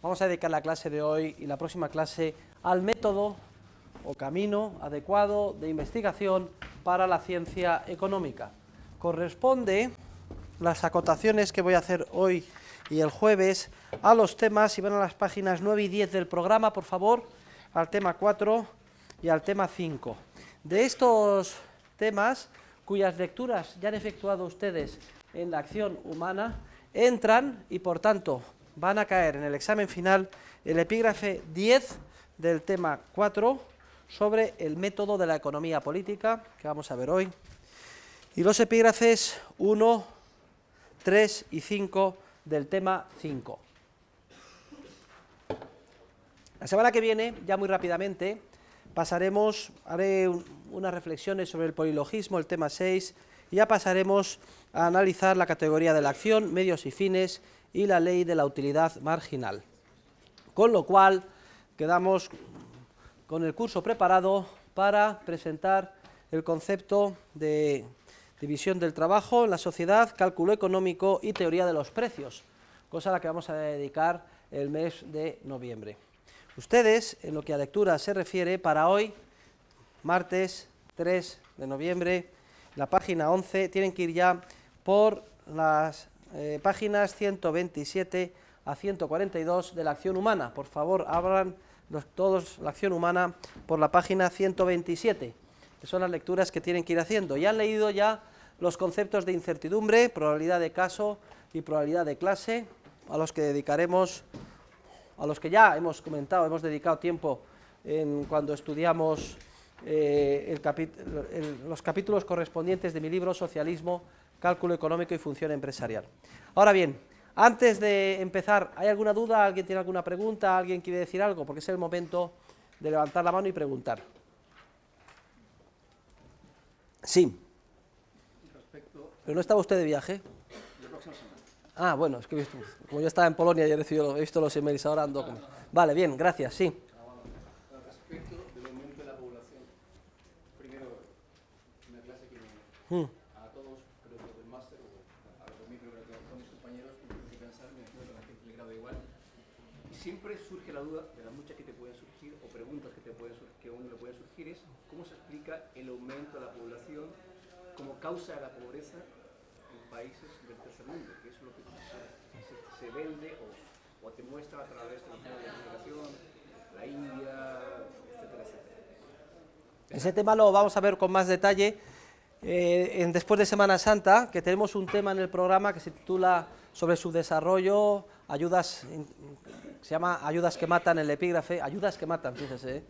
Vamos a dedicar la clase de hoy y la próxima clase al método o camino adecuado de investigación para la ciencia económica. Corresponde las acotaciones que voy a hacer hoy y el jueves a los temas, si van a las páginas 9 y 10 del programa, por favor, al tema 4 y al tema 5. De estos temas, cuyas lecturas ya han efectuado ustedes en la acción humana, entran y, por tanto, van a caer en el examen final el epígrafe 10 del tema 4 sobre el método de la economía política que vamos a ver hoy y los epígrafes 1, 3 y 5 del tema 5. La semana que viene, ya muy rápidamente, pasaremos, haré unas reflexiones sobre el polilogismo, el tema 6, y ya pasaremos a analizar la categoría de la acción, medios y fines, y la ley de la utilidad marginal. Con lo cual, quedamos con el curso preparado para presentar el concepto de división del trabajo en la sociedad, cálculo económico y teoría de los precios, cosa a la que vamos a dedicar el mes de noviembre. Ustedes, en lo que a lectura se refiere, para hoy, martes 3 de noviembre, la página 11, tienen que ir ya por las eh, páginas 127 a 142 de la acción humana. Por favor, abran todos la acción humana por la página 127, que son las lecturas que tienen que ir haciendo. Ya han leído ya los conceptos de incertidumbre, probabilidad de caso y probabilidad de clase, a los que dedicaremos, a los que ya hemos comentado, hemos dedicado tiempo en, cuando estudiamos eh, los capítulos correspondientes de mi libro Socialismo cálculo económico y función empresarial. Ahora bien, antes de empezar, ¿hay alguna duda? ¿Alguien tiene alguna pregunta? ¿Alguien quiere decir algo? Porque es el momento de levantar la mano y preguntar. Sí. Pero no estaba usted de viaje. Ah, bueno, es que como yo estaba en Polonia y he, recibido, visto los emails, ahora ando con... Vale, bien, gracias, sí. Respecto del aumento de la población, primero, clase que... Hmm. siempre surge la duda de las muchas que te pueden surgir o preguntas que te pueden que uno le pueden surgir es cómo se explica el aumento de la población como causa de la pobreza en países del tercer mundo, que es lo que se, vende o, o, te muestra a través de la medios la India, etcétera, etcétera. Ese tema lo vamos a ver con más detalle eh, después de Semana Santa, que tenemos un tema en el programa que se titula sobre su desarrollo, ayudas se llama Ayudas que matan, el epígrafe, Ayudas que matan, fíjese. ¿eh?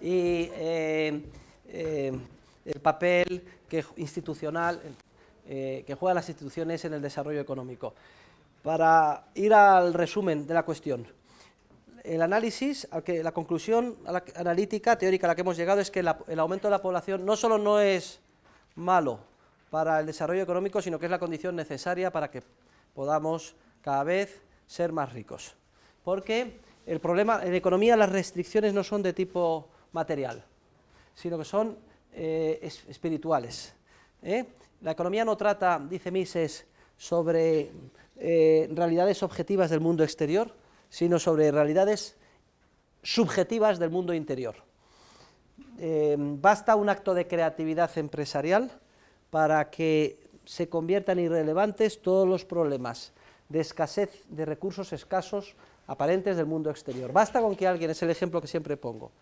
Y eh, eh, el papel institucional que juegan las instituciones en el desarrollo económico. Para ir al resumen de la cuestión, el análisis, la conclusión analítica, teórica a la que hemos llegado es que el aumento de la población no solo no es malo para el desarrollo económico, sino que es la condición necesaria para que podamos cada vez ser más ricos porque el problema, en economía las restricciones no son de tipo material, sino que son eh, espirituales. ¿eh? La economía no trata, dice Mises, sobre eh, realidades objetivas del mundo exterior, sino sobre realidades subjetivas del mundo interior. basta un acto de creatividad empresarial para que se conviertan irrelevantes todos los problemas de escasez de recursos escasos aparentes del mundo exterior. Basta con que alguien, es el ejemplo que siempre pongo,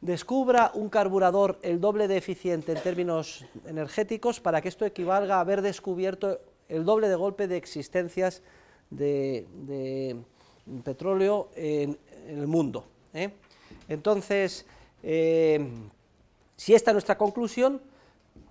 descubra un carburador el doble de eficiente en términos energéticos para que esto equivalga a haber descubierto el doble de golpe de existencias de, petróleo en, el mundo. ¿eh? Entonces, eh, si esta es nuestra conclusión,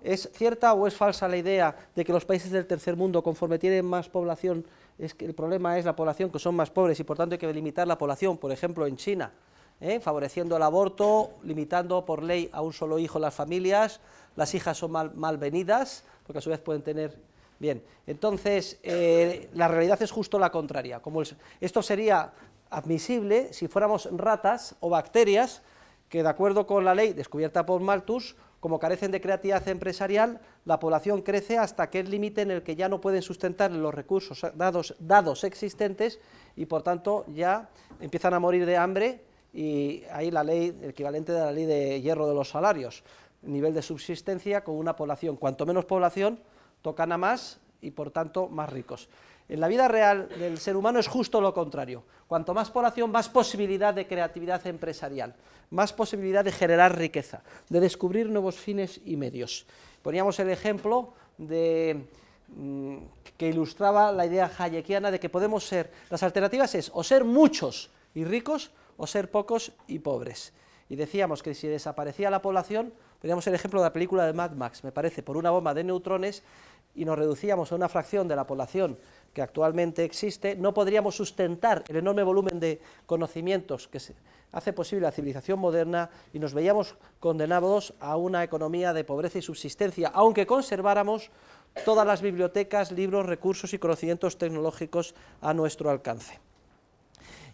¿es cierta o es falsa la idea de que los países del tercer mundo, conforme tienen más población, es que el problema es la población que son más pobres y por tanto hay que limitar la población, por ejemplo en China, ¿eh? favoreciendo el aborto, limitando por ley a un solo hijo las familias, las hijas son malvenidas, porque a su vez pueden tener... Bien, entonces eh, la realidad es justo la contraria. Como esto sería admisible si fuéramos ratas o bacterias que de acuerdo con la ley descubierta por Malthus como carecen de creatividad empresarial, la población crece hasta aquel límite en el que ya no pueden sustentar los recursos dados, existentes y, por tanto, ya empiezan a morir de hambre y ahí la ley, equivalente de la ley de hierro de los salarios, nivel de subsistencia con una población. Cuanto menos población, tocan a más y, por tanto, más ricos. En la vida real del ser humano es justo lo contrario. Cuanto más población, más posibilidad de creatividad empresarial, más posibilidad de generar riqueza, de descubrir nuevos fines y medios. Poníamos el ejemplo de mm, que ilustraba la idea hayekiana de que podemos ser, las alternativas es o ser muchos y ricos o ser pocos y pobres. Y decíamos que si desaparecía la población, poníamos el ejemplo de la película de Mad Max, me parece, por una bomba de neutrones y nos reducíamos a una fracción de la población que actualmente existe, no podríamos sustentar el enorme volumen de conocimientos que hace posible la civilización moderna y nos veíamos condenados a una economía de pobreza y subsistencia, aunque conserváramos todas las bibliotecas, libros, recursos y conocimientos tecnológicos a nuestro alcance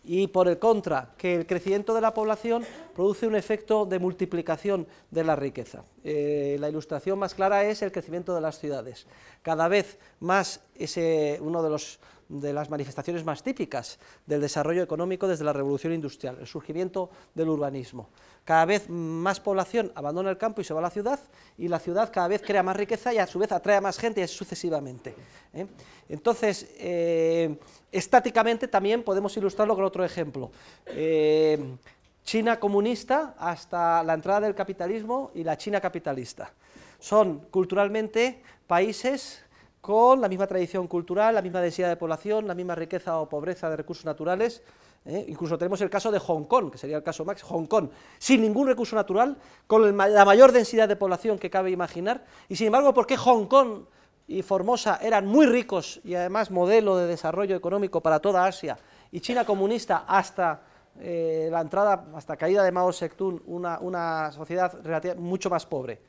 y por el contra, que el crecimiento de la población produce un efecto de multiplicación de la riqueza. Eh, la ilustración más clara es el crecimiento de las ciudades. Cada vez más ese, uno de los de las manifestaciones más típicas del desarrollo económico desde la revolución industrial, el surgimiento del urbanismo. Cada vez más población abandona el campo y se va a la ciudad, y la ciudad cada vez crea más riqueza y a su vez atrae a más gente y sucesivamente. ¿eh? Entonces, eh, estáticamente también podemos ilustrarlo con otro ejemplo. Eh, China comunista hasta la entrada del capitalismo y la China capitalista. Son culturalmente países con la misma tradición cultural, la misma densidad de población, la misma riqueza o pobreza de recursos naturales. ¿eh? Incluso tenemos el caso de Hong Kong, que sería el caso Max, Hong Kong, sin ningún recurso natural, con la mayor densidad de población que cabe imaginar. Y sin embargo, ¿por qué Hong Kong y Formosa eran muy ricos y además modelo de desarrollo económico para toda Asia y China comunista hasta eh, la entrada, hasta caída de Mao Zedong, una, una sociedad mucho más pobre?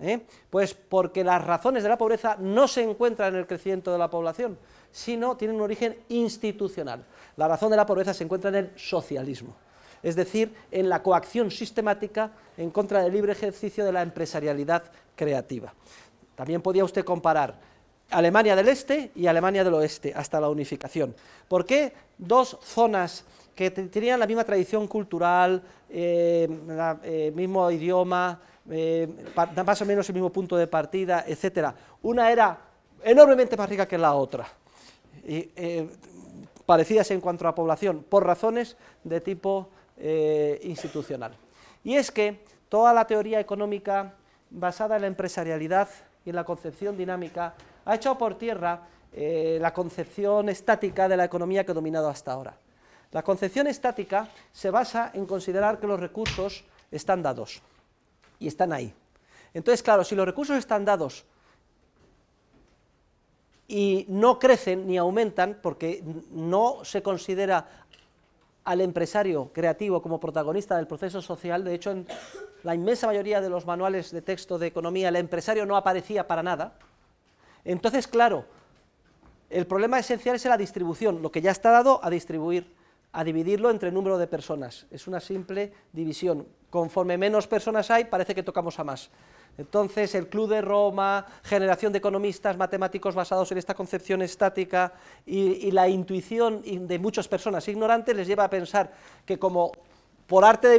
¿eh? Pues porque las razones de la pobreza no se encuentran en el crecimiento de la población, sino tienen un origen institucional. La razón de la pobreza se encuentra en el socialismo, es decir, en la coacción sistemática en contra del libre ejercicio de la empresarialidad creativa. También podía usted comparar Alemania del Este y Alemania del Oeste, hasta la unificación. ¿Por qué dos zonas que tenían la misma tradición cultural, el eh, eh, mismo idioma, eh, más o menos el mismo punto de partida, etc. Una era enormemente más rica que la otra, eh, parecidas en cuanto a población, por razones de tipo eh, institucional. Y es que toda la teoría económica basada en la empresarialidad y en la concepción dinámica ha echado por tierra la concepción estática de la economía que ha dominado hasta ahora. La concepción estática se basa en considerar que los recursos están dados y están ahí. Entonces, claro, si los recursos están dados y no crecen ni aumentan porque no se considera al empresario creativo como protagonista del proceso social, de hecho en la inmensa mayoría de los manuales de texto de economía el empresario no aparecía para nada, entonces claro, el problema esencial es la distribución, lo que ya está dado a distribuir, a dividirlo entre el número de personas, es una simple división, Conforme menos personas hay, parece que tocamos a más. Entonces, el Club de Roma, generación de economistas, matemáticos basados en esta concepción estática y, la intuición de muchas personas ignorantes les lleva a pensar que como por arte de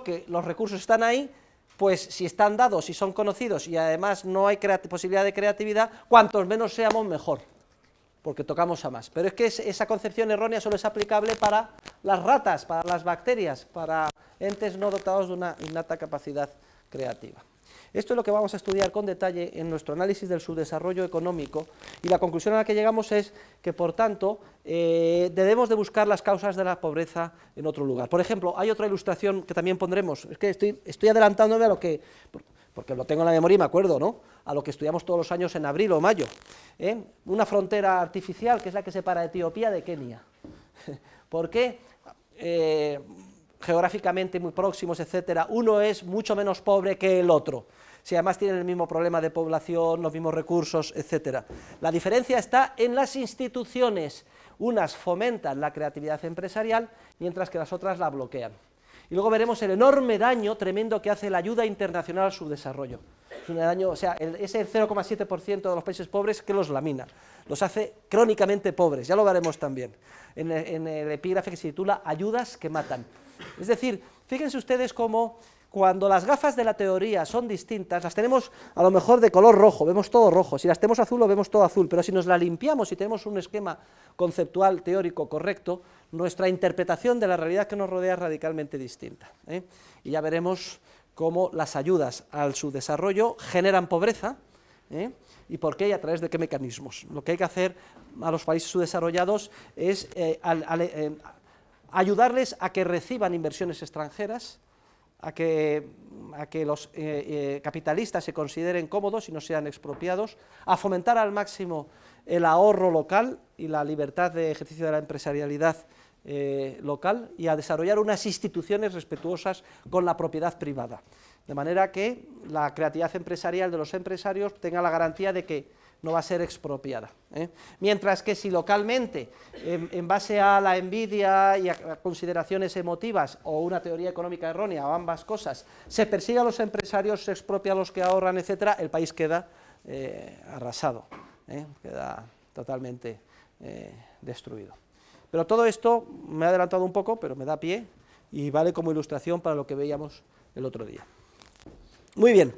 que los recursos están ahí, pues si están dados, y son conocidos y además no hay posibilidad de creatividad, cuantos menos seamos mejor porque tocamos a más. Pero es que esa concepción errónea solo es aplicable para las ratas, para las bacterias, para entes no dotados de una innata capacidad creativa. Esto es lo que vamos a estudiar con detalle en nuestro análisis del subdesarrollo económico y la conclusión a la que llegamos es que, por tanto, eh, debemos de buscar las causas de la pobreza en otro lugar. Por ejemplo, hay otra ilustración que también pondremos, es que estoy, estoy adelantándome a lo que porque lo tengo en la memoria y me acuerdo, ¿no? A lo que estudiamos todos los años en abril o mayo. ¿eh? Una frontera artificial que es la que separa Etiopía de Kenia. ¿Por qué? Eh, geográficamente muy próximos, etcétera. Uno es mucho menos pobre que el otro. Si además tienen el mismo problema de población, los mismos recursos, etcétera. La diferencia está en las instituciones. Unas fomentan la creatividad empresarial, mientras que las otras la bloquean. Y luego veremos el enorme daño tremendo que hace la ayuda internacional al subdesarrollo. Es o sea, 0,7% de los países pobres que los lamina, los hace crónicamente pobres, ya lo veremos también, en, en el epígrafe que se titula Ayudas que matan. Es decir, fíjense ustedes cómo cuando las gafas de la teoría son distintas, las tenemos a lo mejor de color rojo, vemos todo rojo, si las tenemos azul lo vemos todo azul, pero si nos la limpiamos y tenemos un esquema conceptual teórico correcto, nuestra interpretación de la realidad que nos rodea es radicalmente distinta. ¿eh? Y ya veremos cómo las ayudas al subdesarrollo generan pobreza, ¿eh? y por qué y a través de qué mecanismos. Lo que hay que hacer a los países subdesarrollados es eh, ayudarles a que reciban inversiones extranjeras, a que, que los eh, eh, capitalistas se consideren cómodos y no sean expropiados, a fomentar al máximo el ahorro local y la libertad de ejercicio de la empresarialidad eh, local y a desarrollar unas instituciones respetuosas con la propiedad privada. De manera que la creatividad empresarial de los empresarios tenga la garantía de que no va a ser expropiada. ¿eh? Mientras que si localmente, en, base a la envidia y a consideraciones emotivas o una teoría económica errónea o ambas cosas, se persigue a los empresarios, se expropia a los que ahorran, etc., el país queda eh, arrasado, ¿eh? queda totalmente destruido. Pero todo esto me ha adelantado un poco, pero me da pie y vale como ilustración para lo que veíamos el otro día. Muy bien.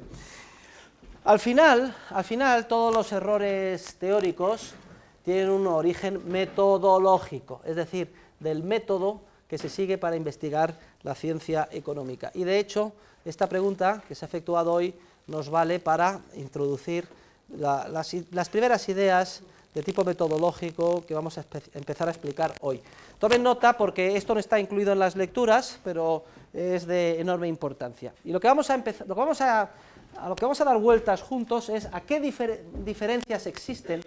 Al final, al final, todos los errores teóricos tienen un origen metodológico, es decir, del método que se sigue para investigar la ciencia económica. Y de hecho, esta pregunta que se ha efectuado hoy nos vale para introducir las, primeras ideas de tipo metodológico que vamos a empezar a explicar hoy. Tomen nota porque esto no está incluido en las lecturas, pero es de enorme importancia. Y lo que vamos a, lo vamos a a lo que vamos a dar vueltas juntos es a qué diferencias existen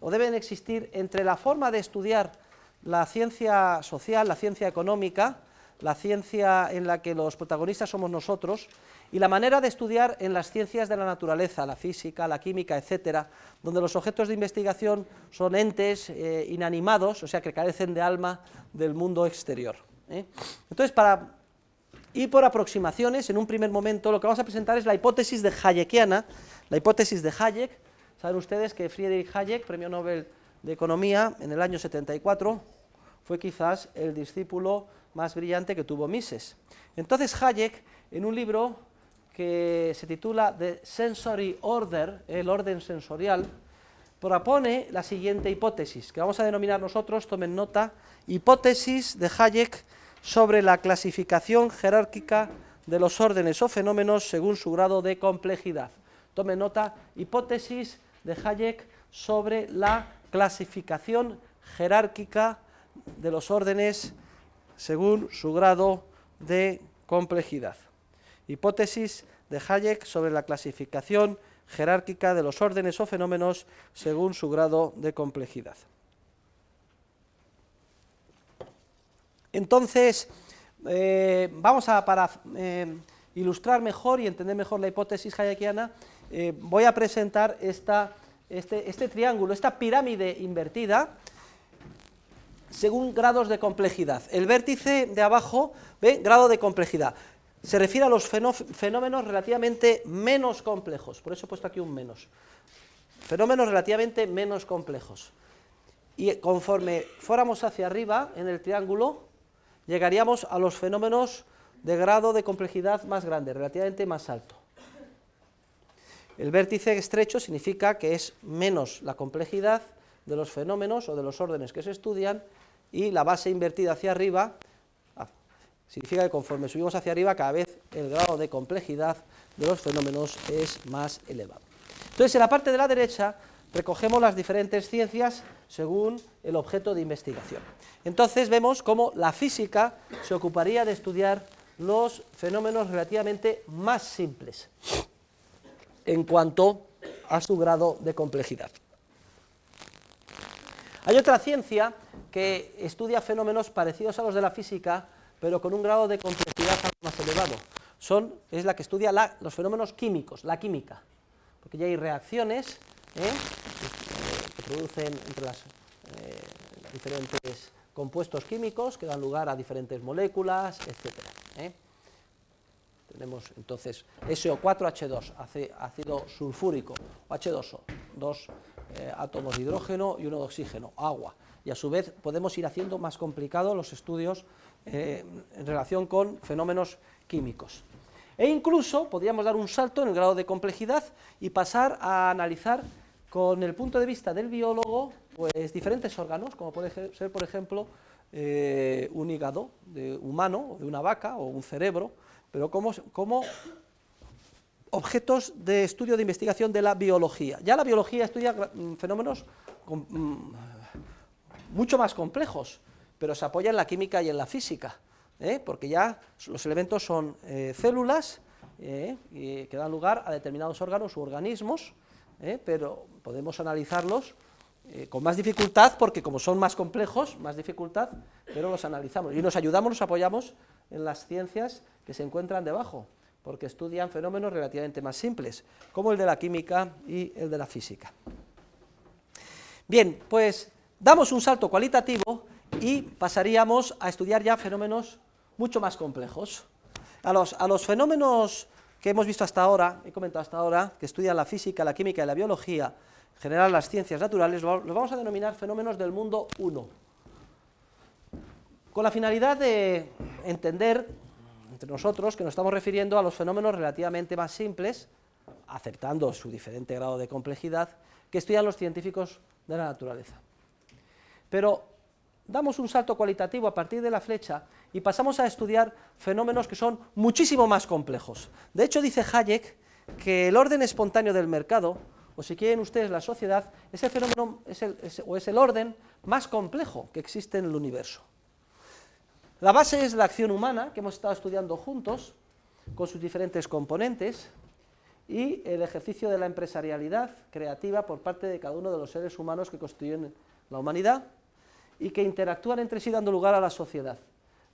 o deben existir entre la forma de estudiar la ciencia social, la ciencia económica, la ciencia en la que los protagonistas somos nosotros, y la manera de estudiar en las ciencias de la naturaleza, la física, la química, etcétera, donde los objetos de investigación son entes eh, inanimados, o sea que carecen de alma del mundo exterior. ¿eh? Entonces, para y por aproximaciones, en un primer momento, lo que vamos a presentar es la hipótesis de Hayekiana, la hipótesis de Hayek. Saben ustedes que Friedrich Hayek, premio Nobel de Economía en el año 74, fue quizás el discípulo más brillante que tuvo Mises. Entonces Hayek, en un libro que se titula The Sensory Order, el orden sensorial, propone la siguiente hipótesis, que vamos a denominar nosotros, tomen nota, hipótesis de Hayek sobre la clasificación jerárquica de los órdenes o fenómenos según su grado de complejidad. Tome nota, hipótesis de Hayek sobre la clasificación jerárquica de los órdenes según su grado de complejidad. Hipótesis de Hayek sobre la clasificación jerárquica de los órdenes o fenómenos según su grado de complejidad. Entonces, eh, vamos a, para eh, ilustrar mejor y entender mejor la hipótesis hayekiana, eh, voy a presentar este, este triángulo, esta pirámide invertida, según grados de complejidad. El vértice de abajo, ¿ve? Grado de complejidad. Se refiere a los fenómenos relativamente menos complejos, por eso he puesto aquí un menos. Fenómenos relativamente menos complejos. Y conforme fuéramos hacia arriba en el triángulo, llegaríamos a los fenómenos de grado de complejidad más grande, relativamente más alto. El vértice estrecho significa que es menos la complejidad de los fenómenos o de los órdenes que se estudian y la base invertida hacia arriba ah, significa que conforme subimos hacia arriba cada vez el grado de complejidad de los fenómenos es más elevado. Entonces en la parte de la derecha recogemos las diferentes ciencias según el objeto de investigación. Entonces vemos cómo la física se ocuparía de estudiar los fenómenos relativamente más simples en cuanto a su grado de complejidad. Hay otra ciencia que estudia fenómenos parecidos a los de la física, pero con un grado de complejidad más elevado. Son, es la que estudia los fenómenos químicos, la química, porque ya hay reacciones, ¿eh? producen entre los eh, diferentes compuestos químicos que dan lugar a diferentes moléculas, etc. ¿eh? Tenemos entonces SO4H2, ácido sulfúrico, o H2O, dos eh, átomos de hidrógeno y uno de oxígeno, agua. Y a su vez podemos ir haciendo más complicados los estudios en relación con fenómenos químicos. E incluso podríamos dar un salto en el grado de complejidad y pasar a analizar con el punto de vista del biólogo, pues diferentes órganos, como puede ser, por ejemplo, eh, un hígado humano, o de una vaca, o un cerebro, pero como, objetos de estudio de investigación de la biología. Ya la biología estudia mm, fenómenos mm, mucho más complejos, pero se apoya en la química y en la física, ¿eh? porque ya los elementos son eh, células que dan lugar a determinados órganos u organismos, pero podemos analizarlos eh, con más dificultad, porque como son más complejos, más dificultad, pero los analizamos. Y nos ayudamos, nos apoyamos en las ciencias que se encuentran debajo, porque estudian fenómenos relativamente más simples, como el de la química y el de la física. Bien, pues damos un salto cualitativo y pasaríamos a estudiar ya fenómenos mucho más complejos. a los fenómenos que hemos visto hasta ahora, he comentado hasta ahora, que estudian la física, la química y la biología, generar general las ciencias naturales, los vamos a denominar fenómenos del mundo 1, con la finalidad de entender entre nosotros que nos estamos refiriendo a los fenómenos relativamente más simples, aceptando su diferente grado de complejidad, que estudian los científicos de la naturaleza. Pero damos un salto cualitativo a partir de la flecha y pasamos a estudiar fenómenos que son muchísimo más complejos. De hecho, dice Hayek que el orden espontáneo del mercado o si quieren ustedes la sociedad, es el fenómeno es el, o es el orden más complejo que existe en el universo. La base es la acción humana, que hemos estado estudiando juntos, con sus diferentes componentes, y el ejercicio de la empresarialidad creativa por parte de cada uno de los seres humanos que constituyen la humanidad y que interactúan entre sí dando lugar a la sociedad.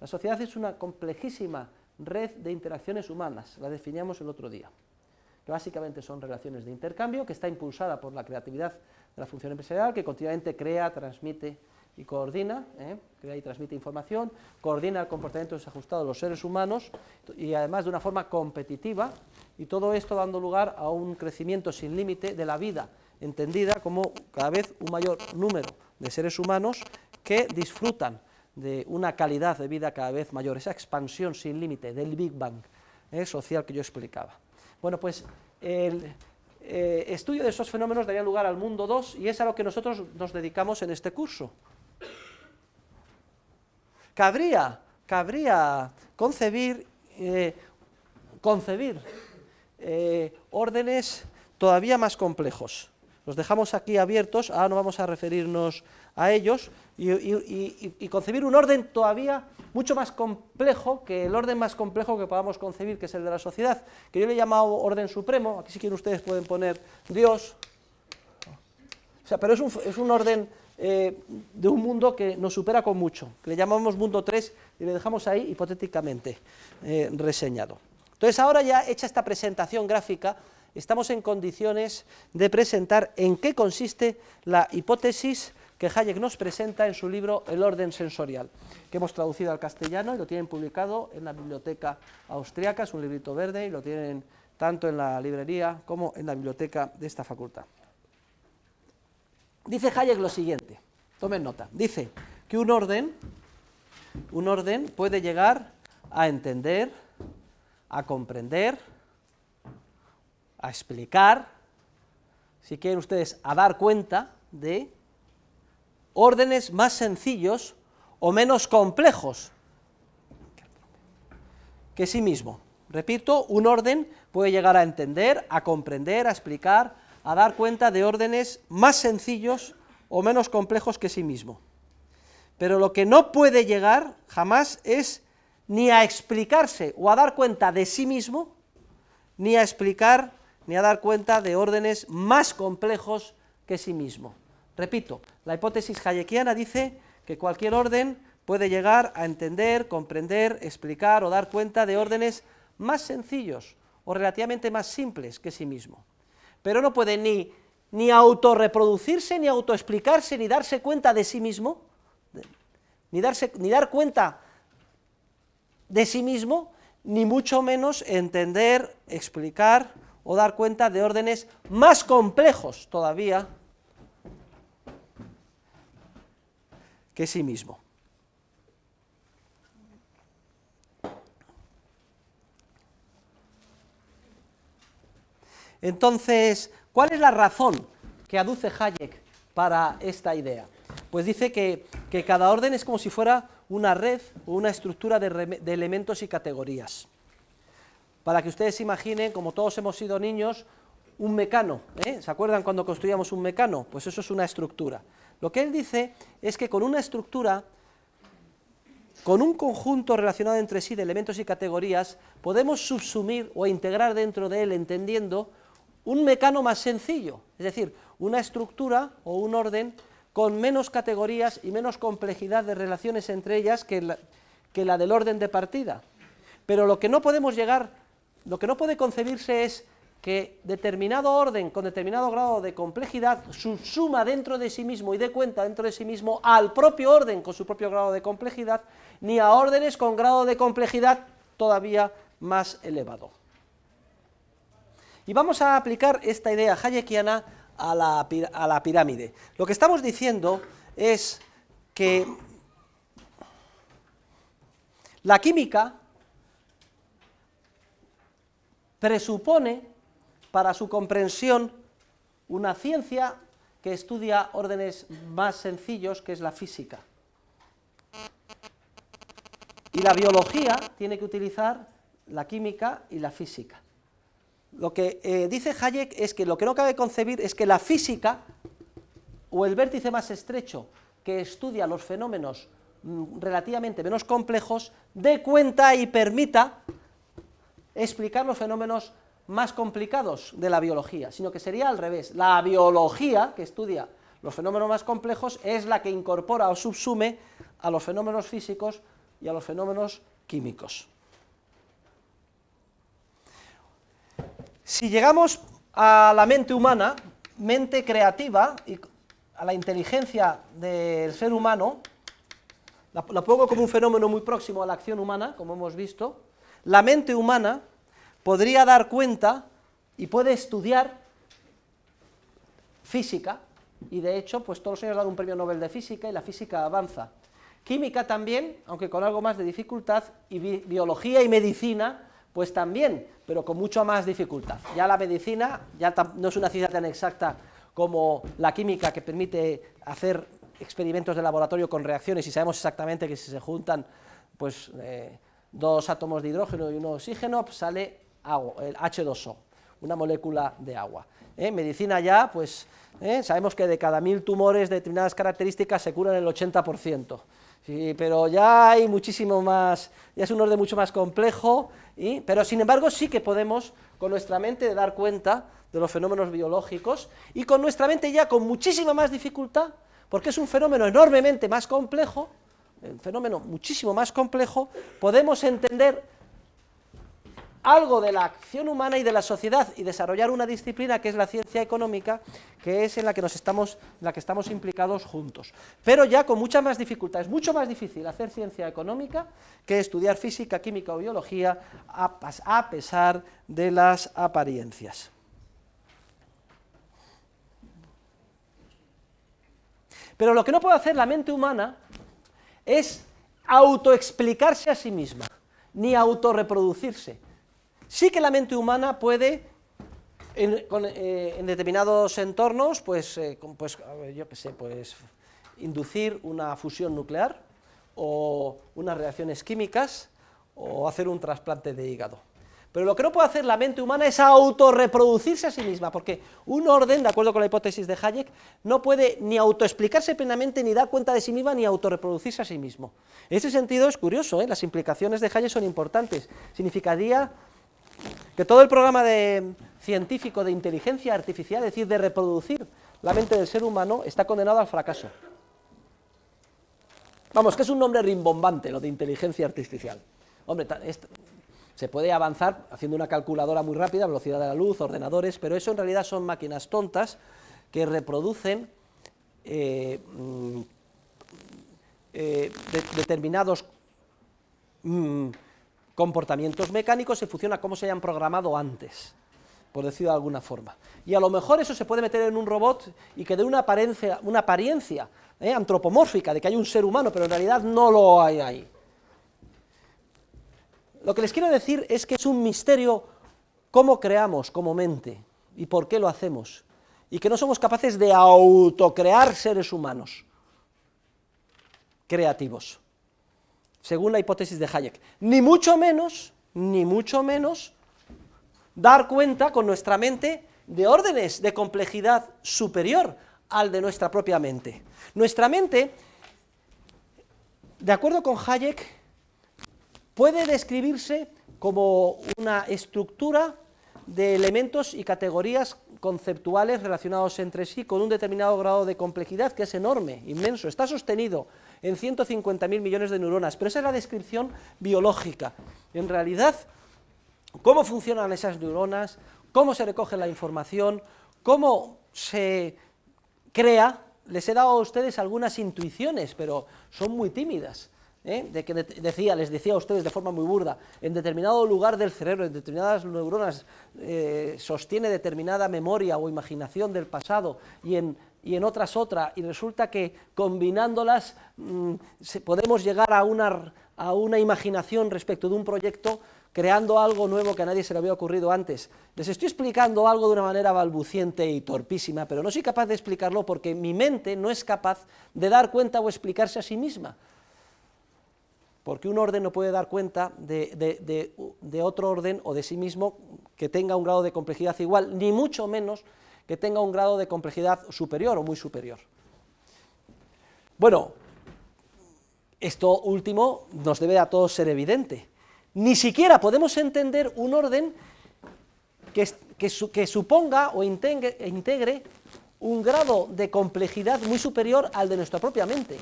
La sociedad es una complejísima red de interacciones humanas, la definíamos el otro día básicamente son relaciones de intercambio, que está impulsada por la creatividad de la función empresarial, que continuamente crea, transmite y coordina, ¿eh? crea y transmite información, coordina el comportamiento desajustado de los seres humanos y además de una forma competitiva, y todo esto dando lugar a un crecimiento sin límite de la vida, entendida como cada vez un mayor número de seres humanos que disfrutan de una calidad de vida cada vez mayor, esa expansión sin límite del Big Bang ¿eh? social que yo explicaba. Bueno, pues el eh, estudio de esos fenómenos daría lugar al mundo 2 y es a lo que nosotros nos dedicamos en este curso. Cabría, cabría concebir, eh, concebir eh, órdenes todavía más complejos. Los dejamos aquí abiertos, ahora no vamos a referirnos a ellos, y, concebir un orden todavía mucho más complejo que el orden más complejo que podamos concebir, que es el de la sociedad, que yo le he llamado orden supremo, aquí si quieren ustedes pueden poner Dios, pero es un, es un orden eh, de un mundo que nos supera con mucho, que le llamamos mundo 3 y le dejamos ahí hipotéticamente eh, reseñado. Entonces ahora ya hecha esta presentación gráfica, estamos en condiciones de presentar en qué consiste la hipótesis que Hayek nos presenta en su libro El orden sensorial, que hemos traducido al castellano y lo tienen publicado en la biblioteca austriaca, es un librito verde y lo tienen tanto en la librería como en la biblioteca de esta facultad. Dice Hayek lo siguiente, tomen nota, dice que un orden, un orden puede llegar a entender, a comprender, a explicar, si quieren ustedes, a dar cuenta de órdenes más sencillos o menos complejos que sí mismo. Repito, un orden puede llegar a entender, a comprender, a explicar, a dar cuenta de órdenes más sencillos o menos complejos que sí mismo. Pero lo que no puede llegar jamás es ni a explicarse o a dar cuenta de sí mismo, ni a explicar ni a dar cuenta de órdenes más complejos que sí mismo. Repito, la hipótesis hayekiana dice que cualquier orden puede llegar a entender, comprender, explicar o dar cuenta de órdenes más sencillos o relativamente más simples que sí mismo. Pero no puede ni, ni autorreproducirse, ni autoexplicarse, ni darse cuenta de sí mismo, ni, darse, ni dar cuenta de sí mismo, ni mucho menos entender, explicar o dar cuenta de órdenes más complejos todavía que sí mismo. Entonces, ¿cuál es la razón que aduce Hayek para esta idea? Pues dice que, cada orden es como si fuera una red o una estructura de, elementos y categorías. Para que ustedes se imaginen, como todos hemos sido niños, un mecano. ¿eh? ¿Se acuerdan cuando construíamos un mecano? Pues eso es una estructura. Lo que él dice es que con una estructura, con un conjunto relacionado entre sí de elementos y categorías, podemos subsumir o integrar dentro de él, entendiendo, un mecano más sencillo, es decir, una estructura o un orden con menos categorías y menos complejidad de relaciones entre ellas que la, que la del orden de partida. Pero lo que no podemos llegar, lo que no puede concebirse es que determinado orden con determinado grado de complejidad subsuma dentro de sí mismo y dé cuenta dentro de sí mismo al propio orden con su propio grado de complejidad, ni a órdenes con grado de complejidad todavía más elevado. Y vamos a aplicar esta idea hayekiana a la, a la pirámide. Lo que estamos diciendo es que la química presupone para su comprensión una ciencia que estudia órdenes más sencillos, que es la física. Y la biología tiene que utilizar la química y la física. Lo que eh, dice Hayek es que lo que no cabe concebir es que la física, o el vértice más estrecho que estudia los fenómenos mm, relativamente menos complejos, dé cuenta y permita explicar los fenómenos más complicados de la biología, sino que sería al revés. La biología, que estudia los fenómenos más complejos, es la que incorpora o subsume a los fenómenos físicos y a los fenómenos químicos. Si llegamos a la mente humana, mente creativa, y a la inteligencia del ser humano, la, pongo como un fenómeno muy próximo a la acción humana, como hemos visto, la mente humana podría dar cuenta y puede estudiar física, y de hecho, pues todos los años dan un premio Nobel de física y la física avanza. Química también, aunque con algo más de dificultad, y biología y medicina, pues también, pero con mucho más dificultad. Ya la medicina ya no es una ciencia tan exacta como la química que permite hacer experimentos de laboratorio con reacciones y sabemos exactamente que si se juntan pues, eh, dos átomos de hidrógeno y uno de oxígeno, pues sale el H2O, una molécula de agua. En ¿Eh? Medicina ya, pues ¿eh? sabemos que de cada mil tumores de determinadas características se curan el 80%. pero ya hay muchísimo más, ya es un orden mucho más complejo, pero sin embargo sí que podemos con nuestra mente dar cuenta de los fenómenos biológicos y con nuestra mente ya con muchísima más dificultad, porque es un fenómeno enormemente más complejo, un fenómeno muchísimo más complejo, podemos entender algo de la acción humana y de la sociedad y desarrollar una disciplina que es la ciencia económica, que es en la que nos estamos, la que estamos implicados juntos. Pero ya con mucha más dificultad, es mucho más difícil hacer ciencia económica que estudiar física, química o biología a, a pesar de las apariencias. Pero lo que no puede hacer la mente humana es autoexplicarse a sí misma, ni autorreproducirse. Sí que la mente humana puede, en, eh, determinados entornos, pues, eh, pues yo qué sé, pues inducir una fusión nuclear o unas reacciones químicas o hacer un trasplante de hígado. Pero lo que no puede hacer la mente humana es autorreproducirse a sí misma, porque un orden, de acuerdo con la hipótesis de Hayek, no puede ni autoexplicarse plenamente, ni dar cuenta de sí misma, ni autorreproducirse a sí mismo. En ese sentido es curioso, ¿eh? las implicaciones de Hayek son importantes. Significaría que todo el programa de científico de inteligencia artificial, es decir, de reproducir la mente del ser humano, está condenado al fracaso. Vamos, que es un nombre rimbombante lo de inteligencia artificial. Hombre, se puede avanzar haciendo una calculadora muy rápida, velocidad de la luz, ordenadores, pero eso en realidad son máquinas tontas que reproducen eh, mm, eh, determinados mm, comportamientos mecánicos en función como se hayan programado antes, por decirlo de alguna forma. Y a lo mejor eso se puede meter en un robot y que dé una apariencia, una apariencia eh, antropomórfica de que hay un ser humano, pero en realidad no lo hay ahí. Lo que les quiero decir es que es un misterio cómo creamos como mente y por qué lo hacemos. Y que no somos capaces de autocrear seres humanos creativos según la hipótesis de Hayek. Ni mucho menos, ni mucho menos, dar cuenta con nuestra mente de órdenes de complejidad superior al de nuestra propia mente. Nuestra mente, de acuerdo con Hayek, puede describirse como una estructura de elementos y categorías conceptuales relacionados entre sí con un determinado grado de complejidad que es enorme, inmenso, está sostenido en 150.000 millones de neuronas, pero esa es la descripción biológica. En realidad, cómo funcionan esas neuronas, cómo se recoge la información, cómo se crea, les he dado a ustedes algunas intuiciones, pero son muy tímidas. ¿eh? De que decía, les decía a ustedes de forma muy burda, en determinado lugar del cerebro, en determinadas neuronas, eh, sostiene determinada memoria o imaginación del pasado y en y en otras otra, y resulta que combinándolas mm, podemos llegar a una, a una imaginación respecto de un proyecto creando algo nuevo que a nadie se le había ocurrido antes. Les estoy explicando algo de una manera balbuciente y torpísima, pero no soy capaz de explicarlo porque mi mente no es capaz de dar cuenta o explicarse a sí misma. Porque un orden no puede dar cuenta de, de, de otro orden o de sí mismo que tenga un grado de complejidad igual, ni mucho menos que tenga un grado de complejidad superior o muy superior. Bueno, esto último nos debe a todos ser evidente. Ni siquiera podemos entender un orden que, suponga o integre un grado de complejidad muy superior al de nuestra propia mente,